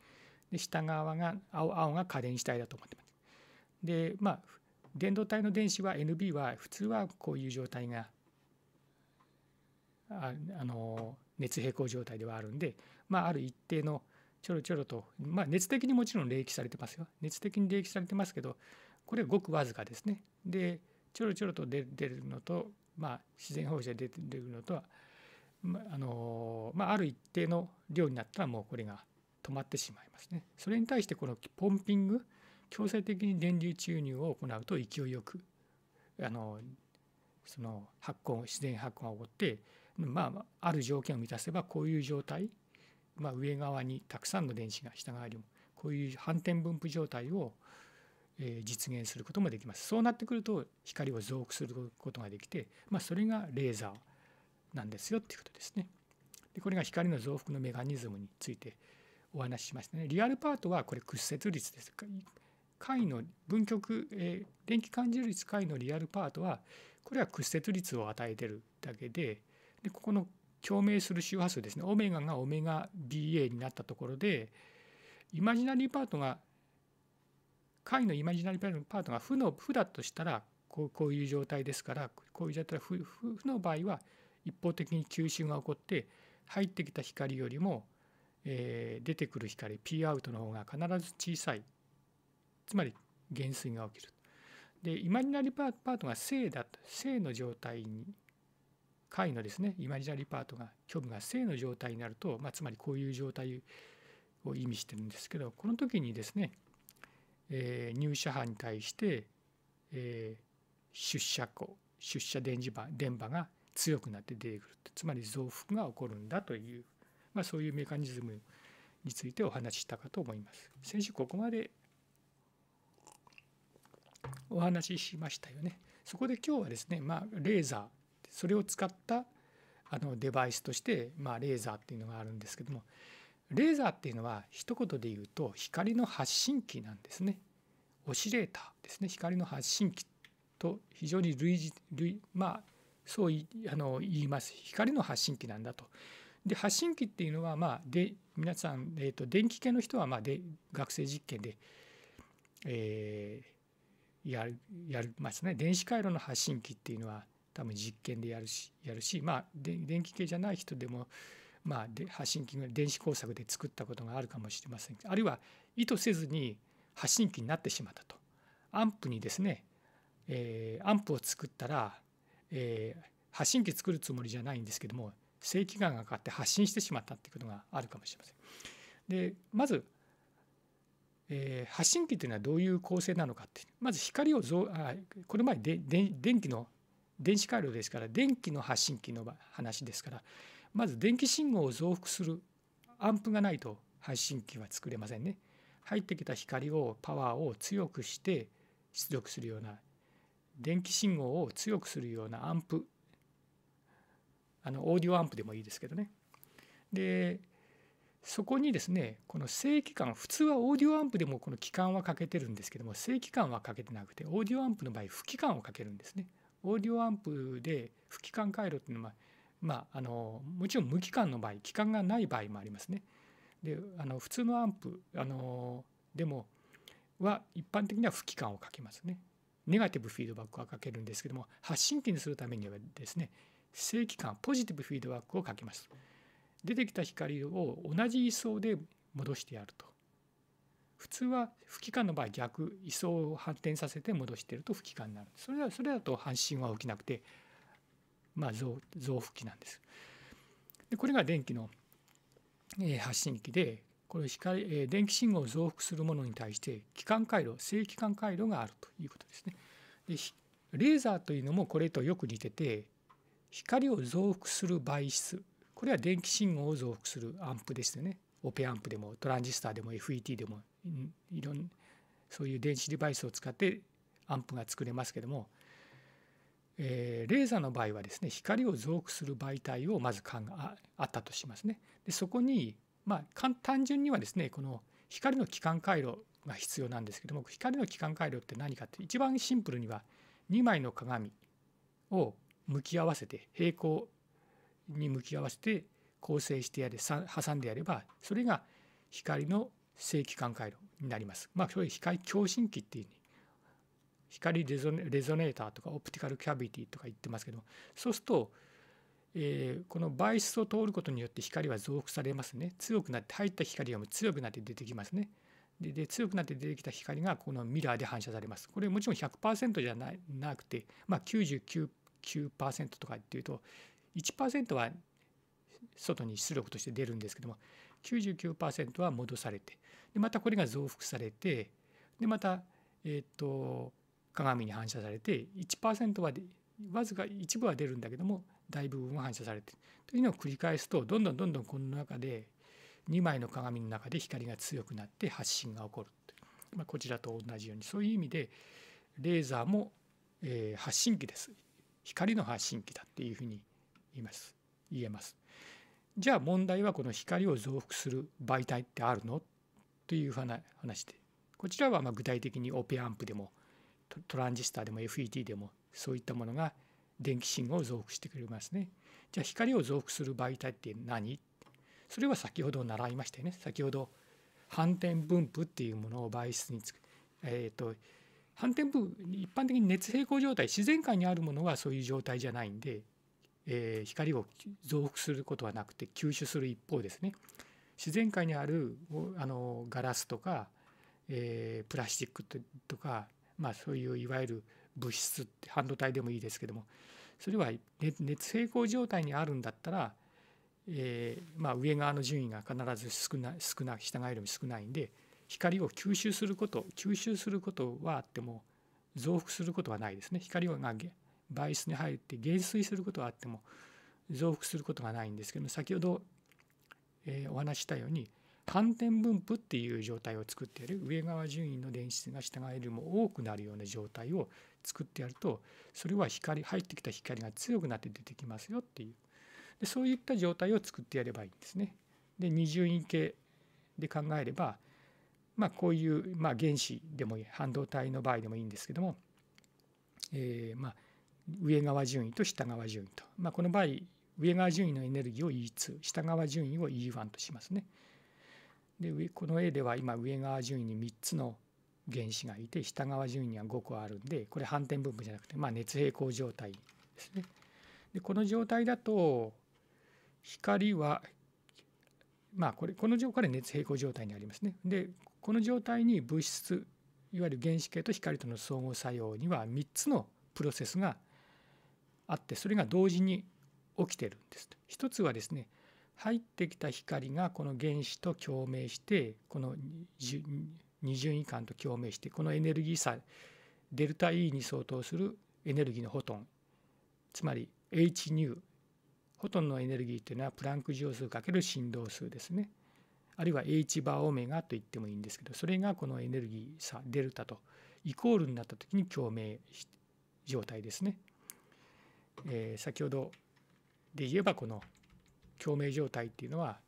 で下側が青青が過電子体だと思ってます。でまあ電動体の電子は NB は普通はこういう状態があの熱平衡状態ではあるんで、まあ、ある一定のちょろちょろと、まあ、熱的にもちろん冷気されてますよ熱的に冷気されてますけどこれはごくわずかですねでちょろちょろと出るのと、まあ、自然放射で出るのとは、まあのまあ、ある一定の量になったらもうこれが止まってしまいますねそれに対してこのポンピング強制的に電流注入を行うと勢いよくあのその発酵自然発酵が起こってまあ、ある条件を満たせばこういう状態、まあ、上側にたくさんの電子が下側にもこういう反転分布状態を実現することもできますそうなってくると光を増幅することができて、まあ、それがレーザーなんですよっていうことですねでこれが光の増幅のメカニズムについてお話ししましたねリアルパートはこれ屈折率です解の分極、えー、電気感受る率解のリアルパートはこれは屈折率を与えてるだけででここの共鳴する周波数ですねオメガがオメガ BA になったところでイマジナリーパートが解のイマジナリーパートが負の負だとしたらこうこういう状態ですからこういう状態負負の場合は一方的に吸収が起こって入ってきた光よりも、えー、出てくる光 P アウトの方が必ず小さいつまり減衰が起きる。でイマジナリーパートが正だと正の状態に位のですねイマジナリーパートが虚無が正の状態になると、まあ、つまりこういう状態を意味してるんですけどこの時にですね、えー、入射波に対して、えー、出射庫出射電磁波電波が強くなって出てくるつまり増幅が起こるんだという、まあ、そういうメカニズムについてお話ししたかと思います。先週ここまでお話ししましたよね。そこで今日はですね、まあ、レーザーそれを使ったあのデバイスとして、まあ、レーザーっていうのがあるんですけどもレーザーっていうのは一言で言うと光の発信機なんですね。オシレーターですね光の発信機と非常に類似類まあそういあの言います光の発信機なんだと。で発信機っていうのはまあで皆さん、えー、と電気系の人はまあで学生実験で、えー、やるやりますね電子回路の発信機っていうのは多分実験でやるしやるしまあ電気系じゃない人でもまあで発信機が電子工作で作ったことがあるかもしれませんあるいは意図せずに発信機になってしまったとアンプにですね、えー、アンプを作ったら、えー、発信機作るつもりじゃないんですけども正規眼がかかって発信してしまったっていうことがあるかもしれません。でまず、えー、発信機というのはどういう構成なのかってまず光をこの前で電気の電子回路ですから電気の発信機の話ですからまず電気信号を増幅するアンプがないと発信機は作れませんね。入ってきた光をパワーを強くして出力するような電気信号を強くするようなアンプあのオーディオアンプでもいいですけどね。でそこにですねこの正規管普通はオーディオアンプでもこの期間はかけてるんですけども正規管はかけてなくてオーディオアンプの場合吹き管をかけるんですね。オーディオアンプで不機関回路っていうのは、まあ、あのもちろん無機関の場合機関がない場合もありますね。であの普通のアンプあのでもは一般的には不機関をかけますね。ネガティブフィードバックはかけるんですけども発信機にするためにはですね正規感ポジティブフィードバックをかけます。出てきた光を同じ位相で戻してやると。普通は不帰還の場合逆位相を反転させて戻してると不帰還になるそれはそれだと半身は起きなくてまあ増増不帰なんです。でこれが電気の、えー、発信機でこれ光、えー、電気信号を増幅するものに対して気管回路正気管回路があるということですね。でレーザーというのもこれとよく似てて光を増幅する媒質これは電気信号を増幅するアンプですよねオペアンプでもトランジスタでも FET でもいろんそういう電子デバイスを使ってアンプが作れますけども、えー、レーザーの場合はですね光を増幅する媒体をまず考ああったとしますね。でそこにまあ単純にはですねこの光の基幹回路が必要なんですけども光の基幹回路って何かって一番シンプルには2枚の鏡を向き合わせて平行に向き合わせて構成してやれ挟んでやればそれが光の正規間回路になります。まあ、それ光共振器っていう、に光レゾネーターとかオプティカルキャビティとか言ってますけど、そうすると、えー、この倍数を通ることによって光は増幅されますね。強くなって、入った光が強くなって出てきますね。でで強くなって出てきた光がこのミラーで反射されます。これもちろん100%じゃななくて、まあ99%とかっていうと1%は外に出力として出るんですけども99%は戻されてでまたこれが増幅されてでまた、えっと鏡に反射されて1%はでわずか一部は出るんだけども大部分は反射されてというのを繰り返すとどんどんどんどんこの中で2枚の鏡の中で光が強くなって発信が起こるまあ、こちらと同じようにそういう意味でレーザーも、えー、発信機です光の発信機だっていうふうに言います言えます。じゃあ問題はこの光を増幅する媒体ってあるのという話でこちらはま具体的にオペアンプでもトランジスタでも FET でもそういったものが電気信号を増幅してくれますね。じゃあ光を増幅する媒体って何それは先ほど習いましたよね。先ほど反転分布っていうものを媒質につく、えーと、と反転分布一般的に熱平衡状態自然界にあるものはそういう状態じゃないんでえー、光を増幅することはなくて吸収する一方ですね自然界にあるあのガラスとか、えー、プラスチックとか、まあ、そういういわゆる物質って半導体でもいいですけどもそれは熱平衡状態にあるんだったら、えー、まあ、上側の順位が必ず少な少な従えるより少ないんで光を吸収すること吸収することはあっても増幅することはないですね光が媒質に入って減衰することはあっても増幅することがないんですけど先ほど、えお話したように反転分布っていう状態を作っている上側順位の電子が従えるも多くなるような状態を作ってやるとそれは光入ってきた光が強くなって出てきますよっていうでそういった状態を作ってやればいいんですね。で二重陰系で考えれば、まあ、こういう、まあ、原子でもいい半導体の場合でもいいんですけども、えまあ上側順位と下側順位と、まあ、この場合上側順位のエネルギーを E2 下側順位を E1 としますね。でこの A では今上側順位に3つの原子がいて下側順位には5個あるんでこれ反転分布じゃなくて、まあ、熱平衡状態ですね。でこの状態だと光はまあこれこの状態で熱平衡状態にありますね。でこの状態に物質いわゆる原子系と光との相互作用には3つのプロセスがあってそれが同時に起きてるんです一つはですね入ってきた光がこの原子と共鳴してこの二順位間と共鳴してこのエネルギー差デルタ E に相当するエネルギーのフォトンつまり h ニュフォトンのエネルギーというのはプランク乗数かける振動数ですねあるいは h バーオメガと言ってもいいんですけどそれがこのエネルギー差デルタとイコールになった時に共鳴状態ですねえー、先ほどで言えばこの共鳴状態っていうのは、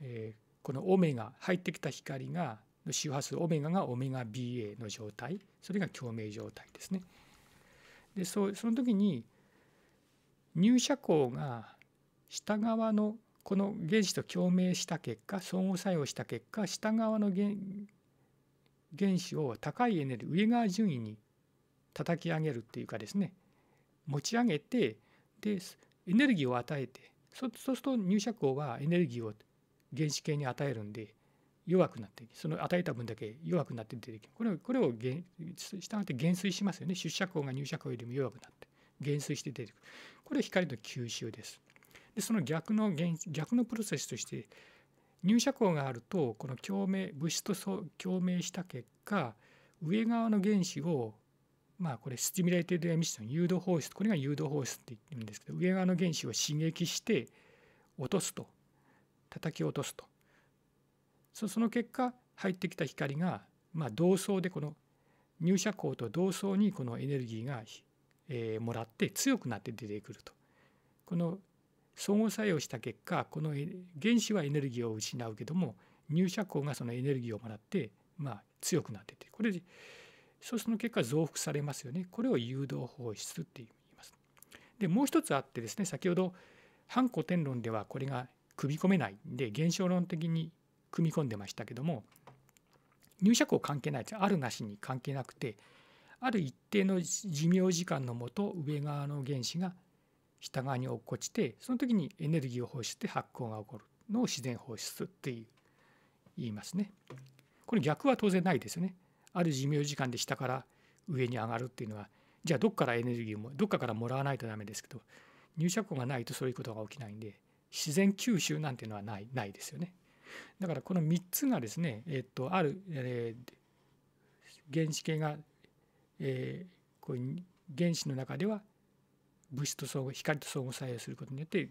えー、このオメガ入ってきた光がの周波数オメガがオメガ BA の状態それが共鳴状態ですね。でそその時に入射光が下側のこの原子と共鳴した結果相互作用した結果下側の原原子を高いエネルギー上側順位に叩き上げるっていうかですね持ち上げてでエネルギーを与えてそうすると入射光はエネルギーを原子系に与えるんで弱くなってその与えた分だけ弱くなって出てきこれこれをしたがって減衰しますよね出射光が入射光よりも弱くなって減衰して出てくるこれは光の吸収ですでその逆の逆のプロセスとして入射光があるとこの共鳴物質と共鳴した結果上側の原子をまあ、これステミュレイテッドエミッション誘導放出これが誘導放出って言ってるんですけど上側の原子を刺激して落とすと叩き落とすとその結果入ってきた光が、まあ、同層でこの入射光と同層にこのエネルギーが、えー、もらって強くなって出てくるとこの相互作用した結果この原子はエネルギーを失うけども入射光がそのエネルギーをもらって、まあ、強くなっててこれそうすの結果増幅されますよねこれを誘導放出って言いますでもう一つあってですね先ほど反古典論ではこれが組み込めないんで現象論的に組み込んでましたけども入射校関係ないあるなしに関係なくてある一定の寿命時間のもと上側の原子が下側に落っこちてその時にエネルギーを放出して発光が起こるのを自然放出っていう言いますね。これ逆は当然ないですよね。ある寿命時間で下から上に上がるっていうのはじゃあどっからエネルギーもどっかからもらわないとダメですけど入射口がないとそういうことが起きないんで自然吸収なんていうのはないないですよね。だからこの3つがですね、えっと、ある、えー、原子系が、えー、こういう原子の中では物質と相互光と相互作用することによって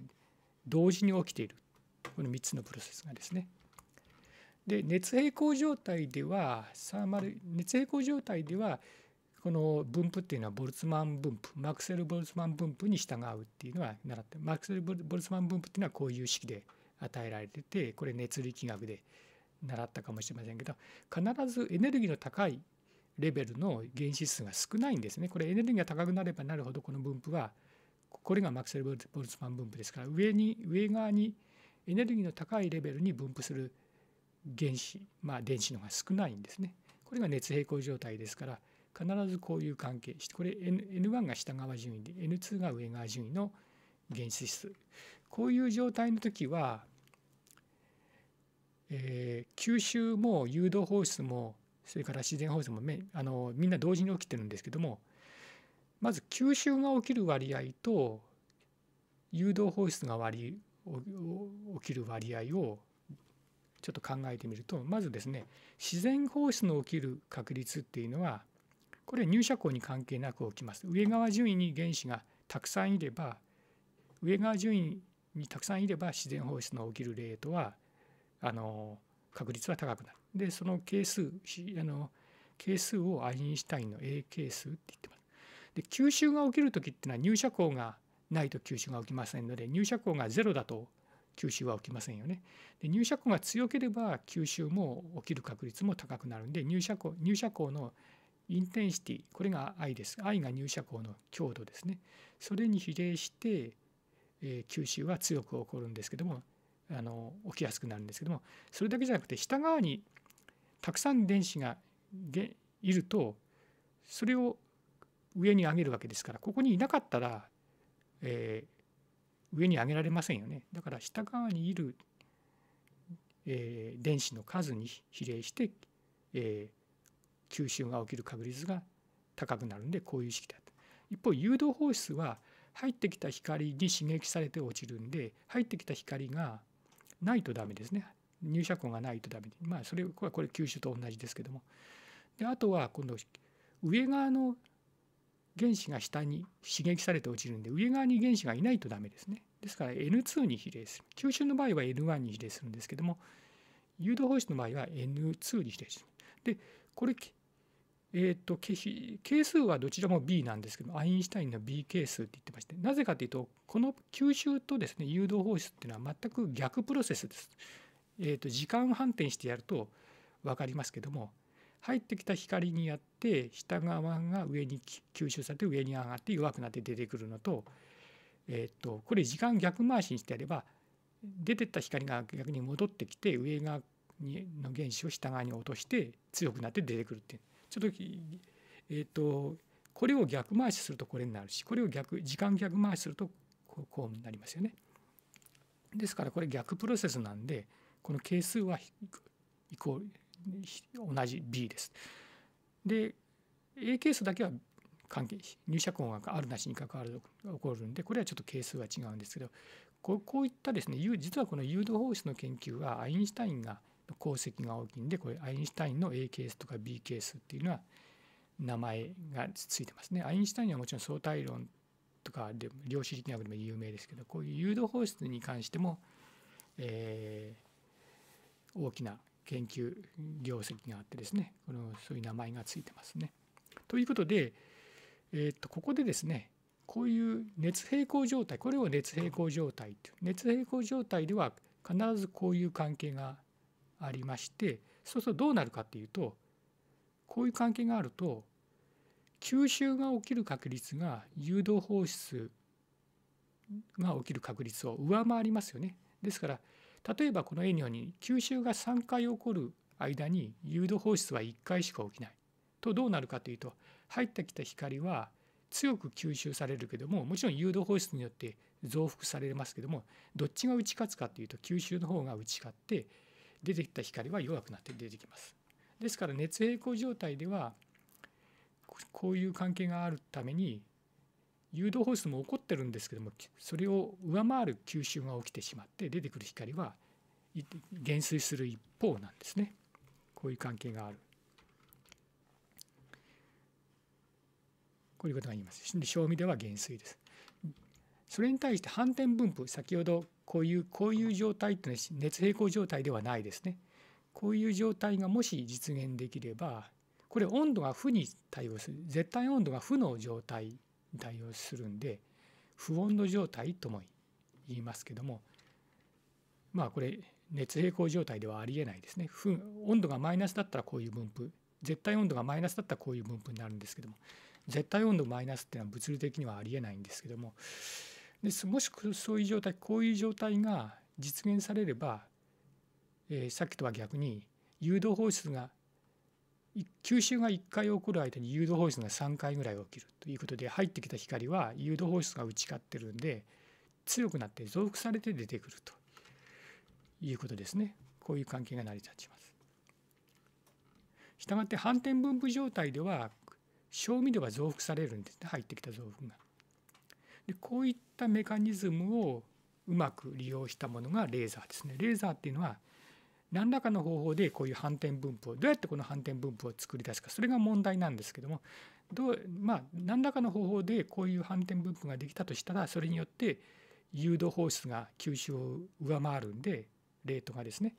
同時に起きているこの3つのプロセスがですね。で熱平衡状態ではサーマル熱平衡状態ではこの分布っていうのはボルツマン分布マクセル・ボルツマン分布に従うっていうのは習ってマクセル・ボルツマン分布っていうのはこういう式で与えられててこれ熱力学で習ったかもしれませんけど必ずエネルギーの高いレベルの原子数が少ないんですねこれエネルギーが高くなればなるほどこの分布はこれがマクセル・ボルツマン分布ですから上に上側にエネルギーの高いレベルに分布する原子まあ電子のが少ないんですねこれが熱平衡状態ですから必ずこういう関係してこれ N1 が下側順位で N2 が上側順位の原子質こういう状態の時は、えー、吸収も誘導放出もそれから自然放出もめあのみんな同時に起きてるんですけどもまず吸収が起きる割合と誘導放出が割起きる割合をちょっと考えてみるとまずですね自然放出の起きる確率っていうのはこれは入射光に関係なく起きます上側順位に原子がたくさんいれば上側順位にたくさんいれば自然放出の起きるレートはあの確率は高くなるでその係数あの係数をアインシュタインの A 係数って言ってますで吸収が起きる時っていうのは入射光がないと吸収が起きませんので入射光が0だと吸収は起きませんよね。で入射光が強ければ吸収も起きる確率も高くなるんで入射光入射光のインテンシティこれが I です I が入射光の強度ですねそれに比例して、えー、吸収は強く起こるんですけどもあの起きやすくなるんですけどもそれだけじゃなくて下側にたくさん電子がいるとそれを上に上げるわけですからここにいなかったら、え上に上げられませんよね。だから下側にいる、えー、電子の数に比例して、えー、吸収が起きる確率が高くなるんでこういう式だと。一方誘導放出は入ってきた光に刺激されて落ちるんで入ってきた光がないとダメですね。入射光がないとダメでまあそれはこれ吸収と同じですけども。であとは今度上側の原子が下に刺激されて落ちるんで上側に原子がいないとダメですね。ですから N2 に比例する。吸収の場合は N1 に比例するんですけども誘導方式の場合は N2 に比例する。でこれえーと、係数はどちらも B なんですけどアインシュタインの B 係数って言ってましてなぜかというとこの吸収とですね誘導放出っていうのは全く逆プロセスです。えーと、と時間反転してやると分かりますけども入ってきた光にやってて下側が上に吸収されて上に上がって弱くなって出てくるのと,、えっとこれ時間逆回しにしてやれば出てった光が逆に戻ってきて上側にの原子を下側に落として強くなって出てくるっていうちょっとえっとこれを逆回しするとこれになるしこれを逆時間逆回しするとこうこうなりますよね。ですからこれ逆プロセスなんでこの係数はイコール同じ B です。で A ケースだけは関係し入射痕があるなしに関わる起こるんでこれはちょっと係数が違うんですけどこういったですね実はこの誘導放出の研究はアインシュタインが功績が大きいんでこれアインシュタインの A ケースとか B ケースっていうのは名前がついてますね。アインシュタインはもちろん相対論とかで量子力学でも有名ですけどこういう誘導放出に関しても、えー、大きな研究業績があってですねこのそういう名前がついてますね。ということで、えー、っとここでですねこういう熱平衡状態これを熱平衡状態という熱平衡状態では必ずこういう関係がありましてそうするとどうなるかっていうとこういう関係があると吸収が起きる確率が誘導放出が起きる確率を上回りますよね。ですから例えばこのエニオに吸収が3回起こる間に誘導放出は1回しか起きないとどうなるかというと入ってきた光は強く吸収されるけどももちろん誘導放出によって増幅されますけどもどっちが打ち勝つかというと吸収の方が打ち勝って出てきた光は弱くなって出てきます。ですから熱平衡状態ではこういう関係があるために誘導放出も起こってるんですけどもそれを上回る吸収が起きてしまって出てくる光は減衰する一方なんですねこういう関係があるこういうことが言います賞味では減衰ですそれに対して反転分布先ほどこういうこういう状態っていうのは熱平衡状態ではないですねこういう状態がもし実現できればこれ温度が負に対応する絶対温度が負の状態代用するんで不温の状態とも言いますけどもまあこれ熱平衡状態ではありえないですね温度がマイナスだったらこういう分布絶対温度がマイナスだったらこういう分布になるんですけども絶対温度マイナスっていうのは物理的にはありえないんですけどもでもしくそういう状態こういう状態が実現されれば、えー、さっきとは逆に誘導放出が吸収が1回起こる間に誘導放出が3回ぐらい起きるということで入ってきた光は誘導放出が打ち勝ってるんで強くなって増幅されて出てくるということですね。こういう関係が成り立ちます。したがって反転分布状態では小味では増幅されるんですね入ってきた増幅が。でこういったメカニズムをうまく利用したものがレーザーですね。レーザーっていうのは何らかの方法でこういう反転分布をどうやってこの反転分布を作り出すかそれが問題なんですけどもどう、まあ、何らかの方法でこういう反転分布ができたとしたらそれによって誘導放出が吸収を上回るんでレートがですね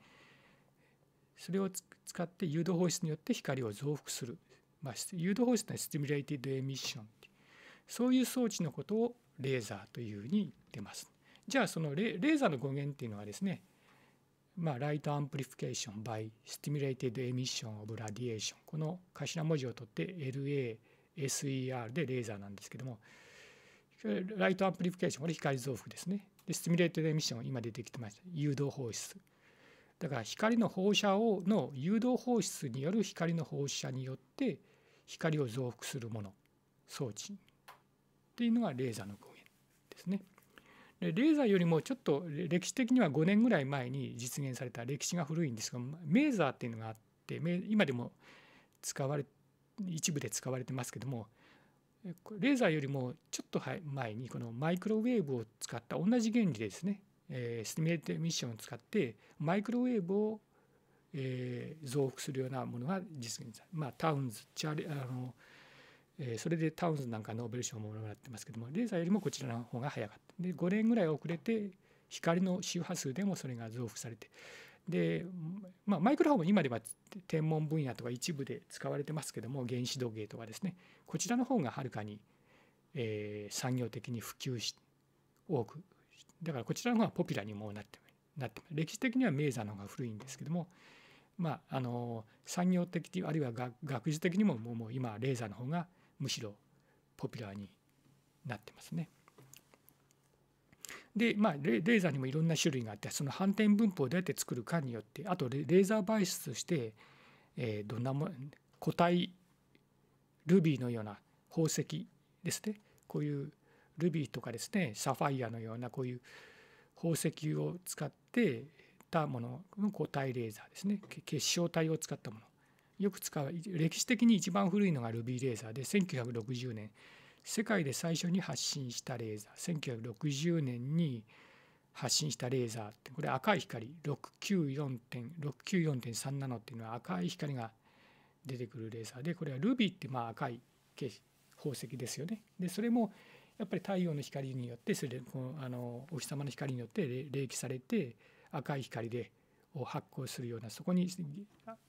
それを使って誘導放出によって光を増幅する、まあ、誘導放出のスティミュレーティドエミッションそういう装置のことをレーザーというふうに言ってます。じゃあそのレーザーの語源っていうのはですねまあ、ライトアンプリフィケーション by stimulated emission of radiation この頭文字を取って LASER でレーザーなんですけどもライトアンプリフィケーションこれ光増幅ですねでスティミュレーテッドエミッション今出てきてました誘導放出だから光の放射をの誘導放出による光の放射によって光を増幅するもの装置っていうのがレーザーの光源ですね。レーザーよりもちょっと歴史的には5年ぐらい前に実現された歴史が古いんですがメーザーっていうのがあって今でも使われ一部で使われてますけどもレーザーよりもちょっと前にこのマイクロウェーブを使った同じ原理でですね、えスティミュレーテミッションを使ってマイクロウェーブを、え増幅するようなものが実現されまあタウンズチャレあのえー、それでタウンズなんかノーベル賞ももらってますけどもレーザーよりもこちらの方が早かったで5年ぐらい遅れて光の周波数でもそれが増幅されてで、まあ、マイクロ波も今では天文分野とか一部で使われてますけども原子時計とかですねこちらの方がはるかに、えー、産業的に普及し多くだからこちらの方がポピュラーにもなってなって歴史的には明座の方が古いんですけども、まあ、あの産業的あるいは学術的にももう今レーザーの方がむしろポピュラーになってますね。でまあ、レーザーにもいろんな種類があってその反転分布をどうやって作るかによってあとレーザー媒質として、えどんなも固体ルビーのような宝石ですねこういうルビーとかですねサファイアのようなこういう宝石を使ってたものの固体レーザーですね結晶体を使ったものよく使う歴史的に一番古いのが Ruby レーザーで1960年世界で最初に発信したレーザー1960年に発信したレーザーってこれ赤い光694.694.3ナノっていうのは赤い光が出てくるレーザーでこれは Ruby ってまあ赤い宝石ですよね。でそれもやっぱり太陽の光によってそれあのお日様の光によって冷気されて赤い光でを発行するようなそこに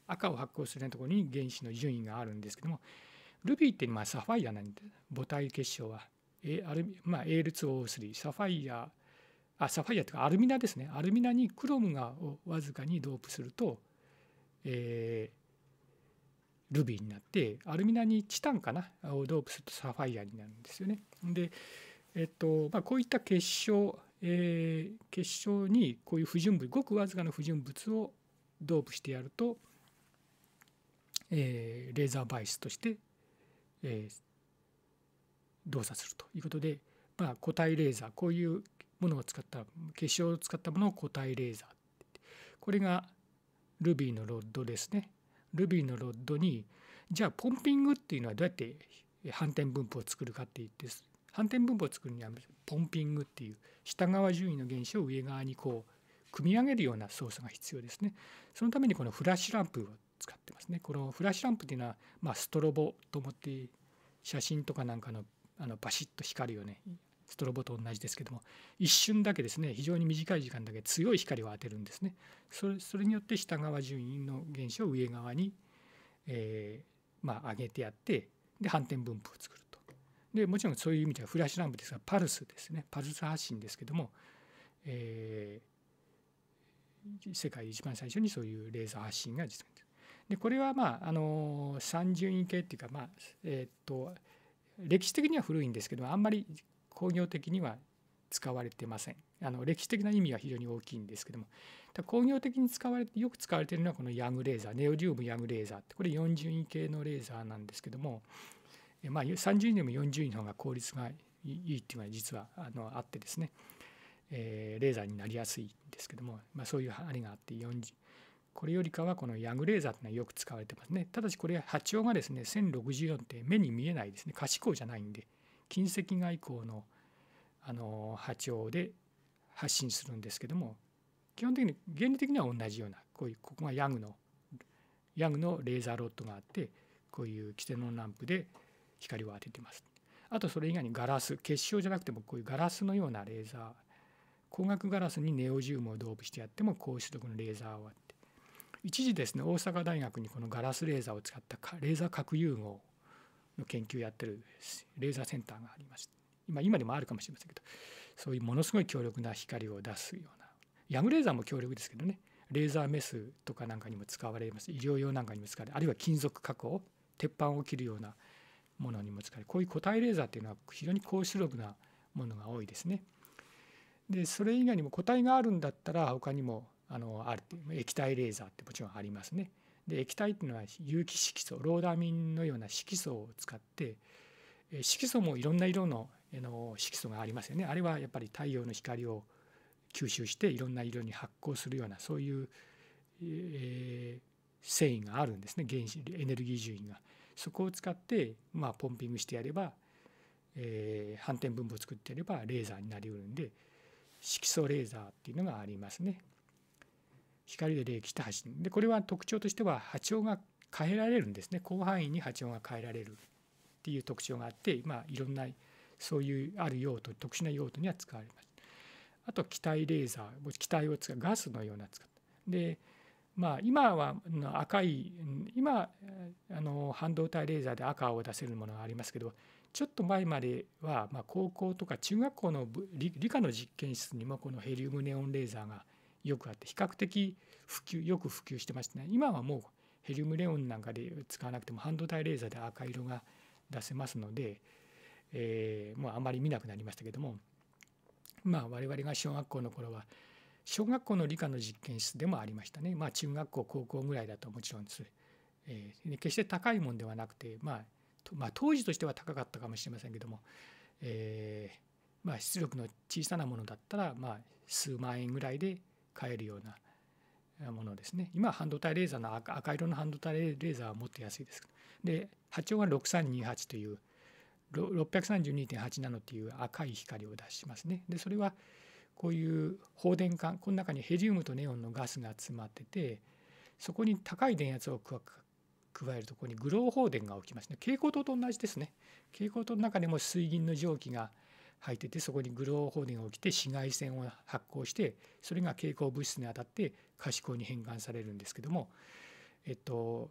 赤を発行するようなところに原子の順位があるんですけどもルビーってまあサファイアなんで母体結晶は、A アルまあ、AL2O3 サファイアあサファイアというかアルミナですねアルミナにクロムがわずかにドープすると、えー、ルビーになってアルミナにチタンかなをドープするとサファイアになるんですよね。でえっとまあ、こういった結晶えー、結晶にこういう不純物ごくわずかな不純物をドープしてやると、えー、レーザーバイスとして、えー、動作するということで、まあ、固体レーザーこういうものを使った結晶を使ったものを固体レーザーこれがルビーのロッドですねルビーのロッドにじゃあポンピングっていうのはどうやって反転分布を作るかって言って反転分布を作るにはポンピングっていう下側順位の原子を上側にこう組み上げるような操作が必要ですね。そのためにこのフラッシュランプを使ってますね。このフラッシュランプっていうのは、まあ、ストロボと思って写真とかなんかのあのバシッと光るよねストロボと同じですけども一瞬だけですね非常に短い時間だけ強い光を当てるんですねそれそれによって下側順位の原子を上側に、えーまあ、上げてやってで反転分布を作るでもちろんそういう意味ではフラッシュランプですがパルスですねパルス発信ですけども、えー、世界で一番最初にそういうレーザー発信が実現でこれはまああの三0院系っていうかまあえっ、と歴史的には古いんですけどあんまり工業的には使われてませんあの歴史的な意味は非常に大きいんですけども工業的に使われてよく使われているのはこのヤングレーザーネオジウムヤングレーザーってこれ40位系のレーザーなんですけどもまあ、30人でも40人の方が効率がいいっていうのは実はあのあってですね、えー、レーザーになりやすいんですけども、まあ、そういうあれがあって40これよりかはこのヤングレーザーっていうのはよく使われてますねただしこれ波長がですね1064って目に見えないですね可視光じゃないんで近赤外光のあの波長で発信するんですけども基本的に原理的には同じようなこういうここがヤングのヤングのレーザーロッドがあってこういうキテノンランプで光を当ててます。あとそれ以外にガラス結晶じゃなくてもこういうガラスのようなレーザー光学ガラスにネオジウムを同布してやっても高出力のレーザーをあって一時ですね大阪大学にこのガラスレーザーを使ったレーザー核融合の研究をやってるレーザーセンターがありまして今今でもあるかもしれませんけどそういうものすごい強力な光を出すようなヤングレーザーも強力ですけどねレーザーメスとかなんかにも使われます医療用なんかにも使われあるいは金属加工鉄板を切るようなものにも使えるこういう固体レーザーっていうのは非常に高出力なものが多いですね。でそれ以外にも固体があるんだったら他にもあのある液体レーザーってもちろんありますね。で液体っていうのは有機色素ローダミンのような色素を使って色素もいろんな色のの色素がありますよねあれはやっぱり太陽の光を吸収していろんな色に発光するようなそういう、えー、繊維があるんですね原子エネルギー順位が。そこを使って、まあ、ポンピングしてやれば、えー、反転分布を作ってやればレーザーになりうるんで色素レーザーっていうのがありますね。光で冷気して発信でこれは特徴としては波長が変えられるんですね広範囲に波長が変えられるっていう特徴があって、まあ、いろんなそういうある用途特殊な用途には使われますあと気体レーザー気体を使うガスのような使ったでまあ、今は赤い今あの半導体レーザーで赤を出せるものがありますけどちょっと前までは、ま高校とか中学校の理科の実験室にもこのヘリウムネオンレーザーがよくあって比較的普及よく普及してましたね今はもうヘリウムネオンなんかで使わなくても半導体レーザーで赤色が出せますので、えもうあまり見なくなりましたけどもまあ我々が小学校の頃は小学校の理科の実験室でもありましたね、まあ、中学校高校ぐらいだともちろんです、えー、決して高いもんではなくて、まあ、まあ、当時としては高かったかもしれませんけども、えー、まあ、出力の小さなものだったら、まあ、数万円ぐらいで買えるようなものですね。今半導体レーザーの赤色の半導体レーザーはもっと安いです。で波長が6328という632.8ナノという赤い光を出しますね。でそれはこういう放電管この中にヘリウムとネオンのガスが詰まっててそこに高い電圧を加えるとここにグロー放電が起きますね蛍光灯と同じですね蛍光灯の中でも水銀の蒸気が入っててそこにグロー放電が起きて紫外線を発光してそれが蛍光物質に当たって可視光に変換されるんですけどもえっと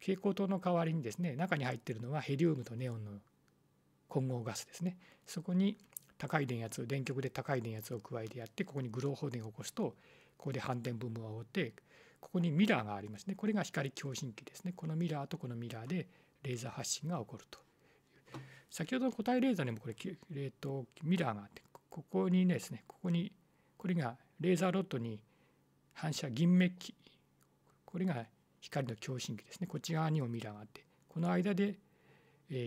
蛍光灯の代わりにですね中に入っているのはヘリウムとネオンの混合ガスですねそこに高い電圧電極で高い電圧を加えてやってここにグロー放電を起こすとここで反転部分を覆ってここにミラーがありますねこれが光共振器ですねこのミラーとこのミラーでレーザー発信が起こると先ほどの固体レーザーにもこれ、えー、とミラーがあってここにですねここにこれがレーザーロッドに反射銀メッキこれが光の共振器ですねこっち側にもミラーがあってこの間で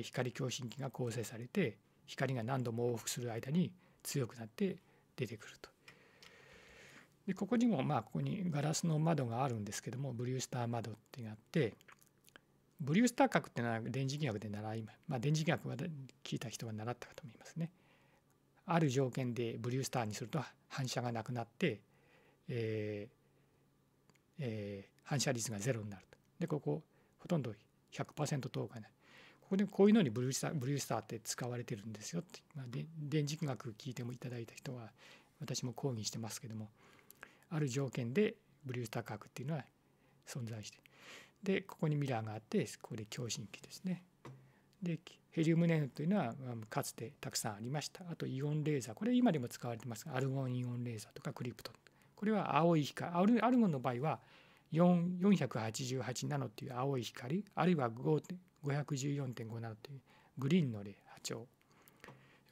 光共振器が構成されて光が何度も往復する間に強くなって出てくると。でここにもまあここにガラスの窓があるんですけどもブリュースター窓ってながあってブリュースター角っていうのは電磁気学で習いまあ電磁気学は聞いた人は習ったかと思いますね。ある条件でブリュースターにすると反射がなくなって、えーえー、反射率がゼロになると。でここほとんど100%過になる。こでこういうのにブルースターブルースターって使われてるんですよって、まあ、で電磁学聞いてもいただいた人は私も抗議してますけどもある条件でブリュースター核っていうのは存在してでここにミラーがあってここで共振器ですねでヘリウムネオンというのはかつてたくさんありましたあとイオンレーザーこれ今でも使われてますアルゴンイオンレーザーとかクリプトンこれは青い光アルアルゴンの場合は4 488ナノっていう青い光あるいは5 514.57というグリーンの例波長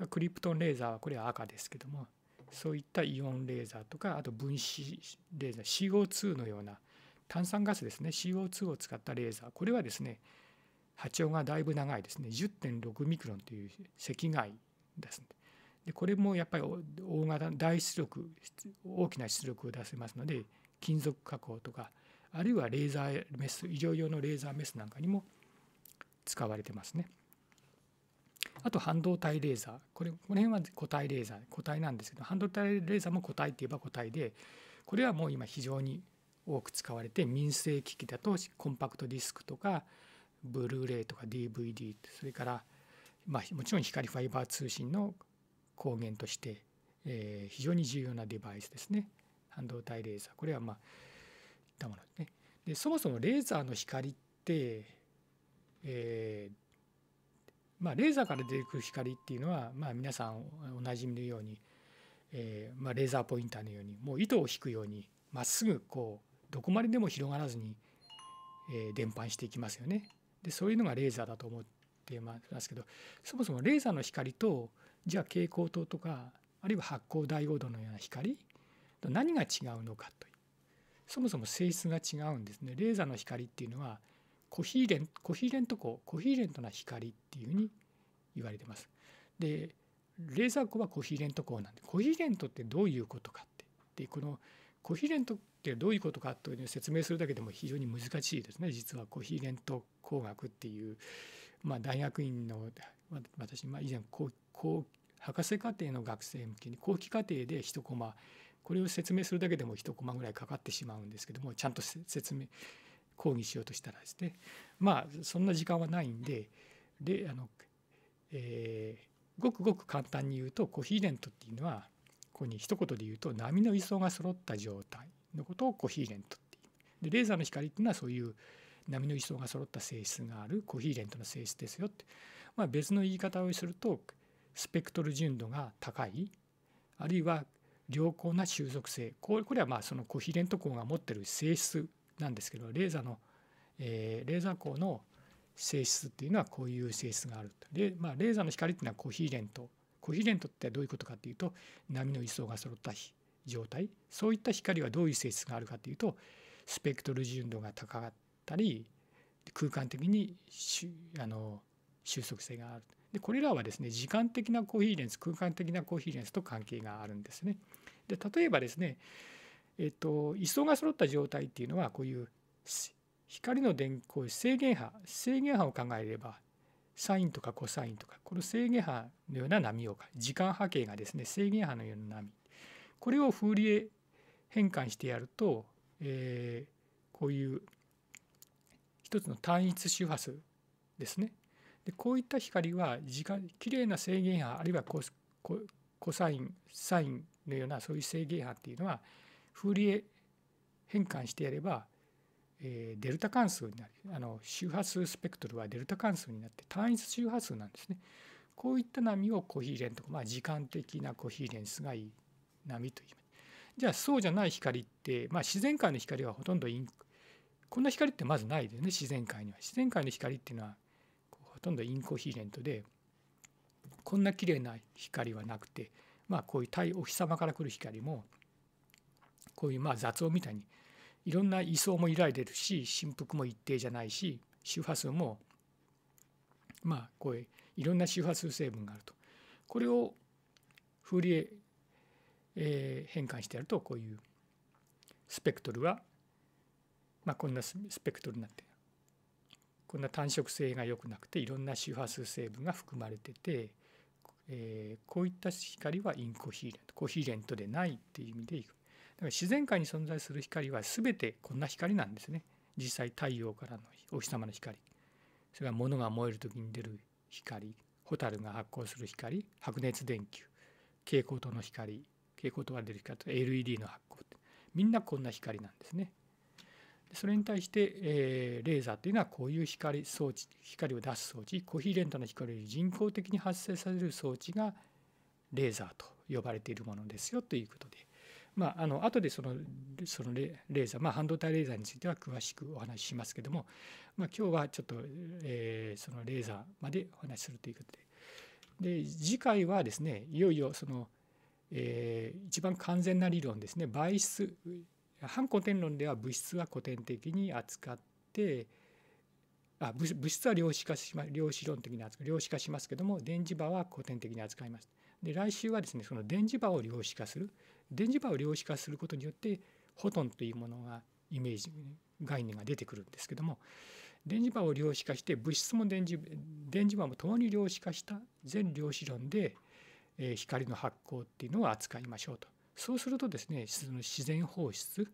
クリプトンレーザーはこれは赤ですけどもそういったイオンレーザーとかあと分子レーザー CO2 のような炭酸ガスですね CO2 を使ったレーザーこれはですね波長がだいぶ長いですね10.6ミクロンという赤外です、でこれもやっぱり大型大出力大きな出力を出せますので金属加工とかあるいはレーザーメス医療用のレーザーメスなんかにも使われてますね。あと半導体レーザーこれこの辺は固体レーザー固体なんですけど半導体レーザーも固体っていえば固体でこれはもう今非常に多く使われて民生機器だとコンパクトディスクとかブルーレイとか DVD それからまあもちろん光ファイバー通信の光源としてえ非常に重要なデバイスですね半導体レーザーこれはまあいったものですねでそもそもレーザーの光ってえーまあ、レーザーから出てくる光っていうのは、まあ、皆さんおなじみのように、えーまあ、レーザーポインターのようにもう糸を引くようにまっすぐこうどこまででも広がらずに、えー、伝播していきますよね。でそういうのがレーザーだと思ってますけどそもそもレーザーの光とじゃあ蛍光灯とかあるいは発光ダイオードのような光と何が違うのかというそもそも性質が違うんですね。レーザーの光っていうのはコヒーレンコヒーレントココヒーレントな光っていうふうに言われてます。でレーザー光はコヒーレント光なんでコヒーレントってどういうことかってでこのコヒーレントってどういうことかというのを説明するだけでも非常に難しいですね実はコヒーレント工学っていう、まあ、大学院の私、まあ、以前こう博士課程の学生向けに後期課程で1コマこれを説明するだけでも1コマぐらいかかってしまうんですけどもちゃんと説明抗議しようとしたらですねまあそんな時間はないんでであの、えー、ごくごく簡単に言うとコヒーレントっていうのはここに一言で言うと波の位相が揃った状態のことをコヒーレントっていうでレーザーの光っていうのはそういう波の位相が揃った性質があるコヒーレントの性質ですよって、まあ、別の言い方をするとスペクトル純度が高いあるいは良好な収束性これはまあそのコヒーレント光が持ってる性質なんですけどレーザーの、えー、レーザー光の性質っていうのはこういう性質があると。で、まあ、レーザーの光っていうのはコヒーレント。コヒーレントってどういうことかっていうと波の位相が揃った状態そういった光はどういう性質があるかっていうとスペクトル純度が高かったり空間的にあの収束性がある。でこれらはですね時間的なコヒーレンス空間的なコヒーレンスと関係があるんですね。で例えばですねえっと、位相が揃った状態っていうのはこういう光の電光制限波制限波を考えればサインとかコサインとかこの制限波のような波を時間波形がですね制限波のような波これをフーリエ変換してやると、えー、こういう一つの単一周波数ですねでこういった光は時間きれいな制限波あるいはコサインサインのようなそういう制限波っていうのはフーリエ変換してやれば、えデルタ関数になるあの周波数スペクトルはデルタ関数になって単一周波数なんですね。こういった波をコヒーレント、まあ、時間的なコヒーレンスがいい波という。じゃあそうじゃない光って、まあ、自然界の光はほとんどインこんな光ってまずないですね自然界には。自然界の光っていうのはほとんどインコヒーレントでこんな綺麗な光はなくて、まあ、こういう対お日様から来る光もこういうまあ雑音みたいにいろんな位相もいらいるし振幅も一定じゃないし周波数もまあこういういろんな周波数成分があるとこれをフーリエ、え変換してやるとこういうスペクトルは、まあ、こんなスペクトルになってこんな単色性が良くなくていろんな周波数成分が含まれてて、えこういった光はインコヒーレントコヒーレントでないっていう意味でいく。だから自然界に存在する光は全てこんな光なんですね。実際太陽からのお日様の光それから物が燃える時に出る光ホタルが発光する光白熱電球蛍光灯の光蛍光灯が出る光と LED の発光ってみんなこんな光なんですね。それに対して、えー、レーザーというのはこういう光装置光を出す装置コヒーレントの光より人工的に発生される装置がレーザーと呼ばれているものですよということでまあ、あの後でそのそのレーザー、まあ、半導体レーザーについては詳しくお話ししますけども、まあ、今日はちょっと、えー、そのレーザーまでお話しするということでで次回はですねいよいよその、えー、一番完全な理論ですね倍質反古典論では物質は古典的に扱ってあ物質は量子化し、ま、量子論的に扱量子化しますけども電磁場は古典的に扱います。で来週はですねその電磁場を量子化する。電磁波を量子化することによってフォトンというものがイメージ概念が出てくるんですけども電磁波を量子化して物質も電磁電磁波も共に量子化した全量子論で、え光の発光っていうのを扱いましょうとそうするとですねその自然放出っ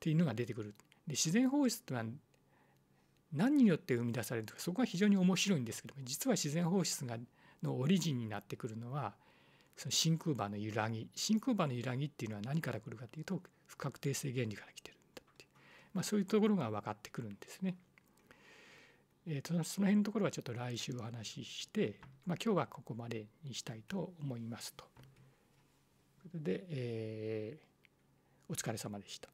ていうのが出てくるで自然放出ってのは何によって生み出されるかそこが非常に面白いんですけども実は自然放出がのオリジンになってくるのはその真空板の揺らぎ真空板の揺らぎっていうのは何から来るかというと不確定性原理から来てるんだっていう、まあ、そういうところが分かってくるんですね。えーと、その辺のところはちょっと来週お話しして、まあ、今日はここまでにしたいと思いますと。いうことで、えー、お疲れ様でした。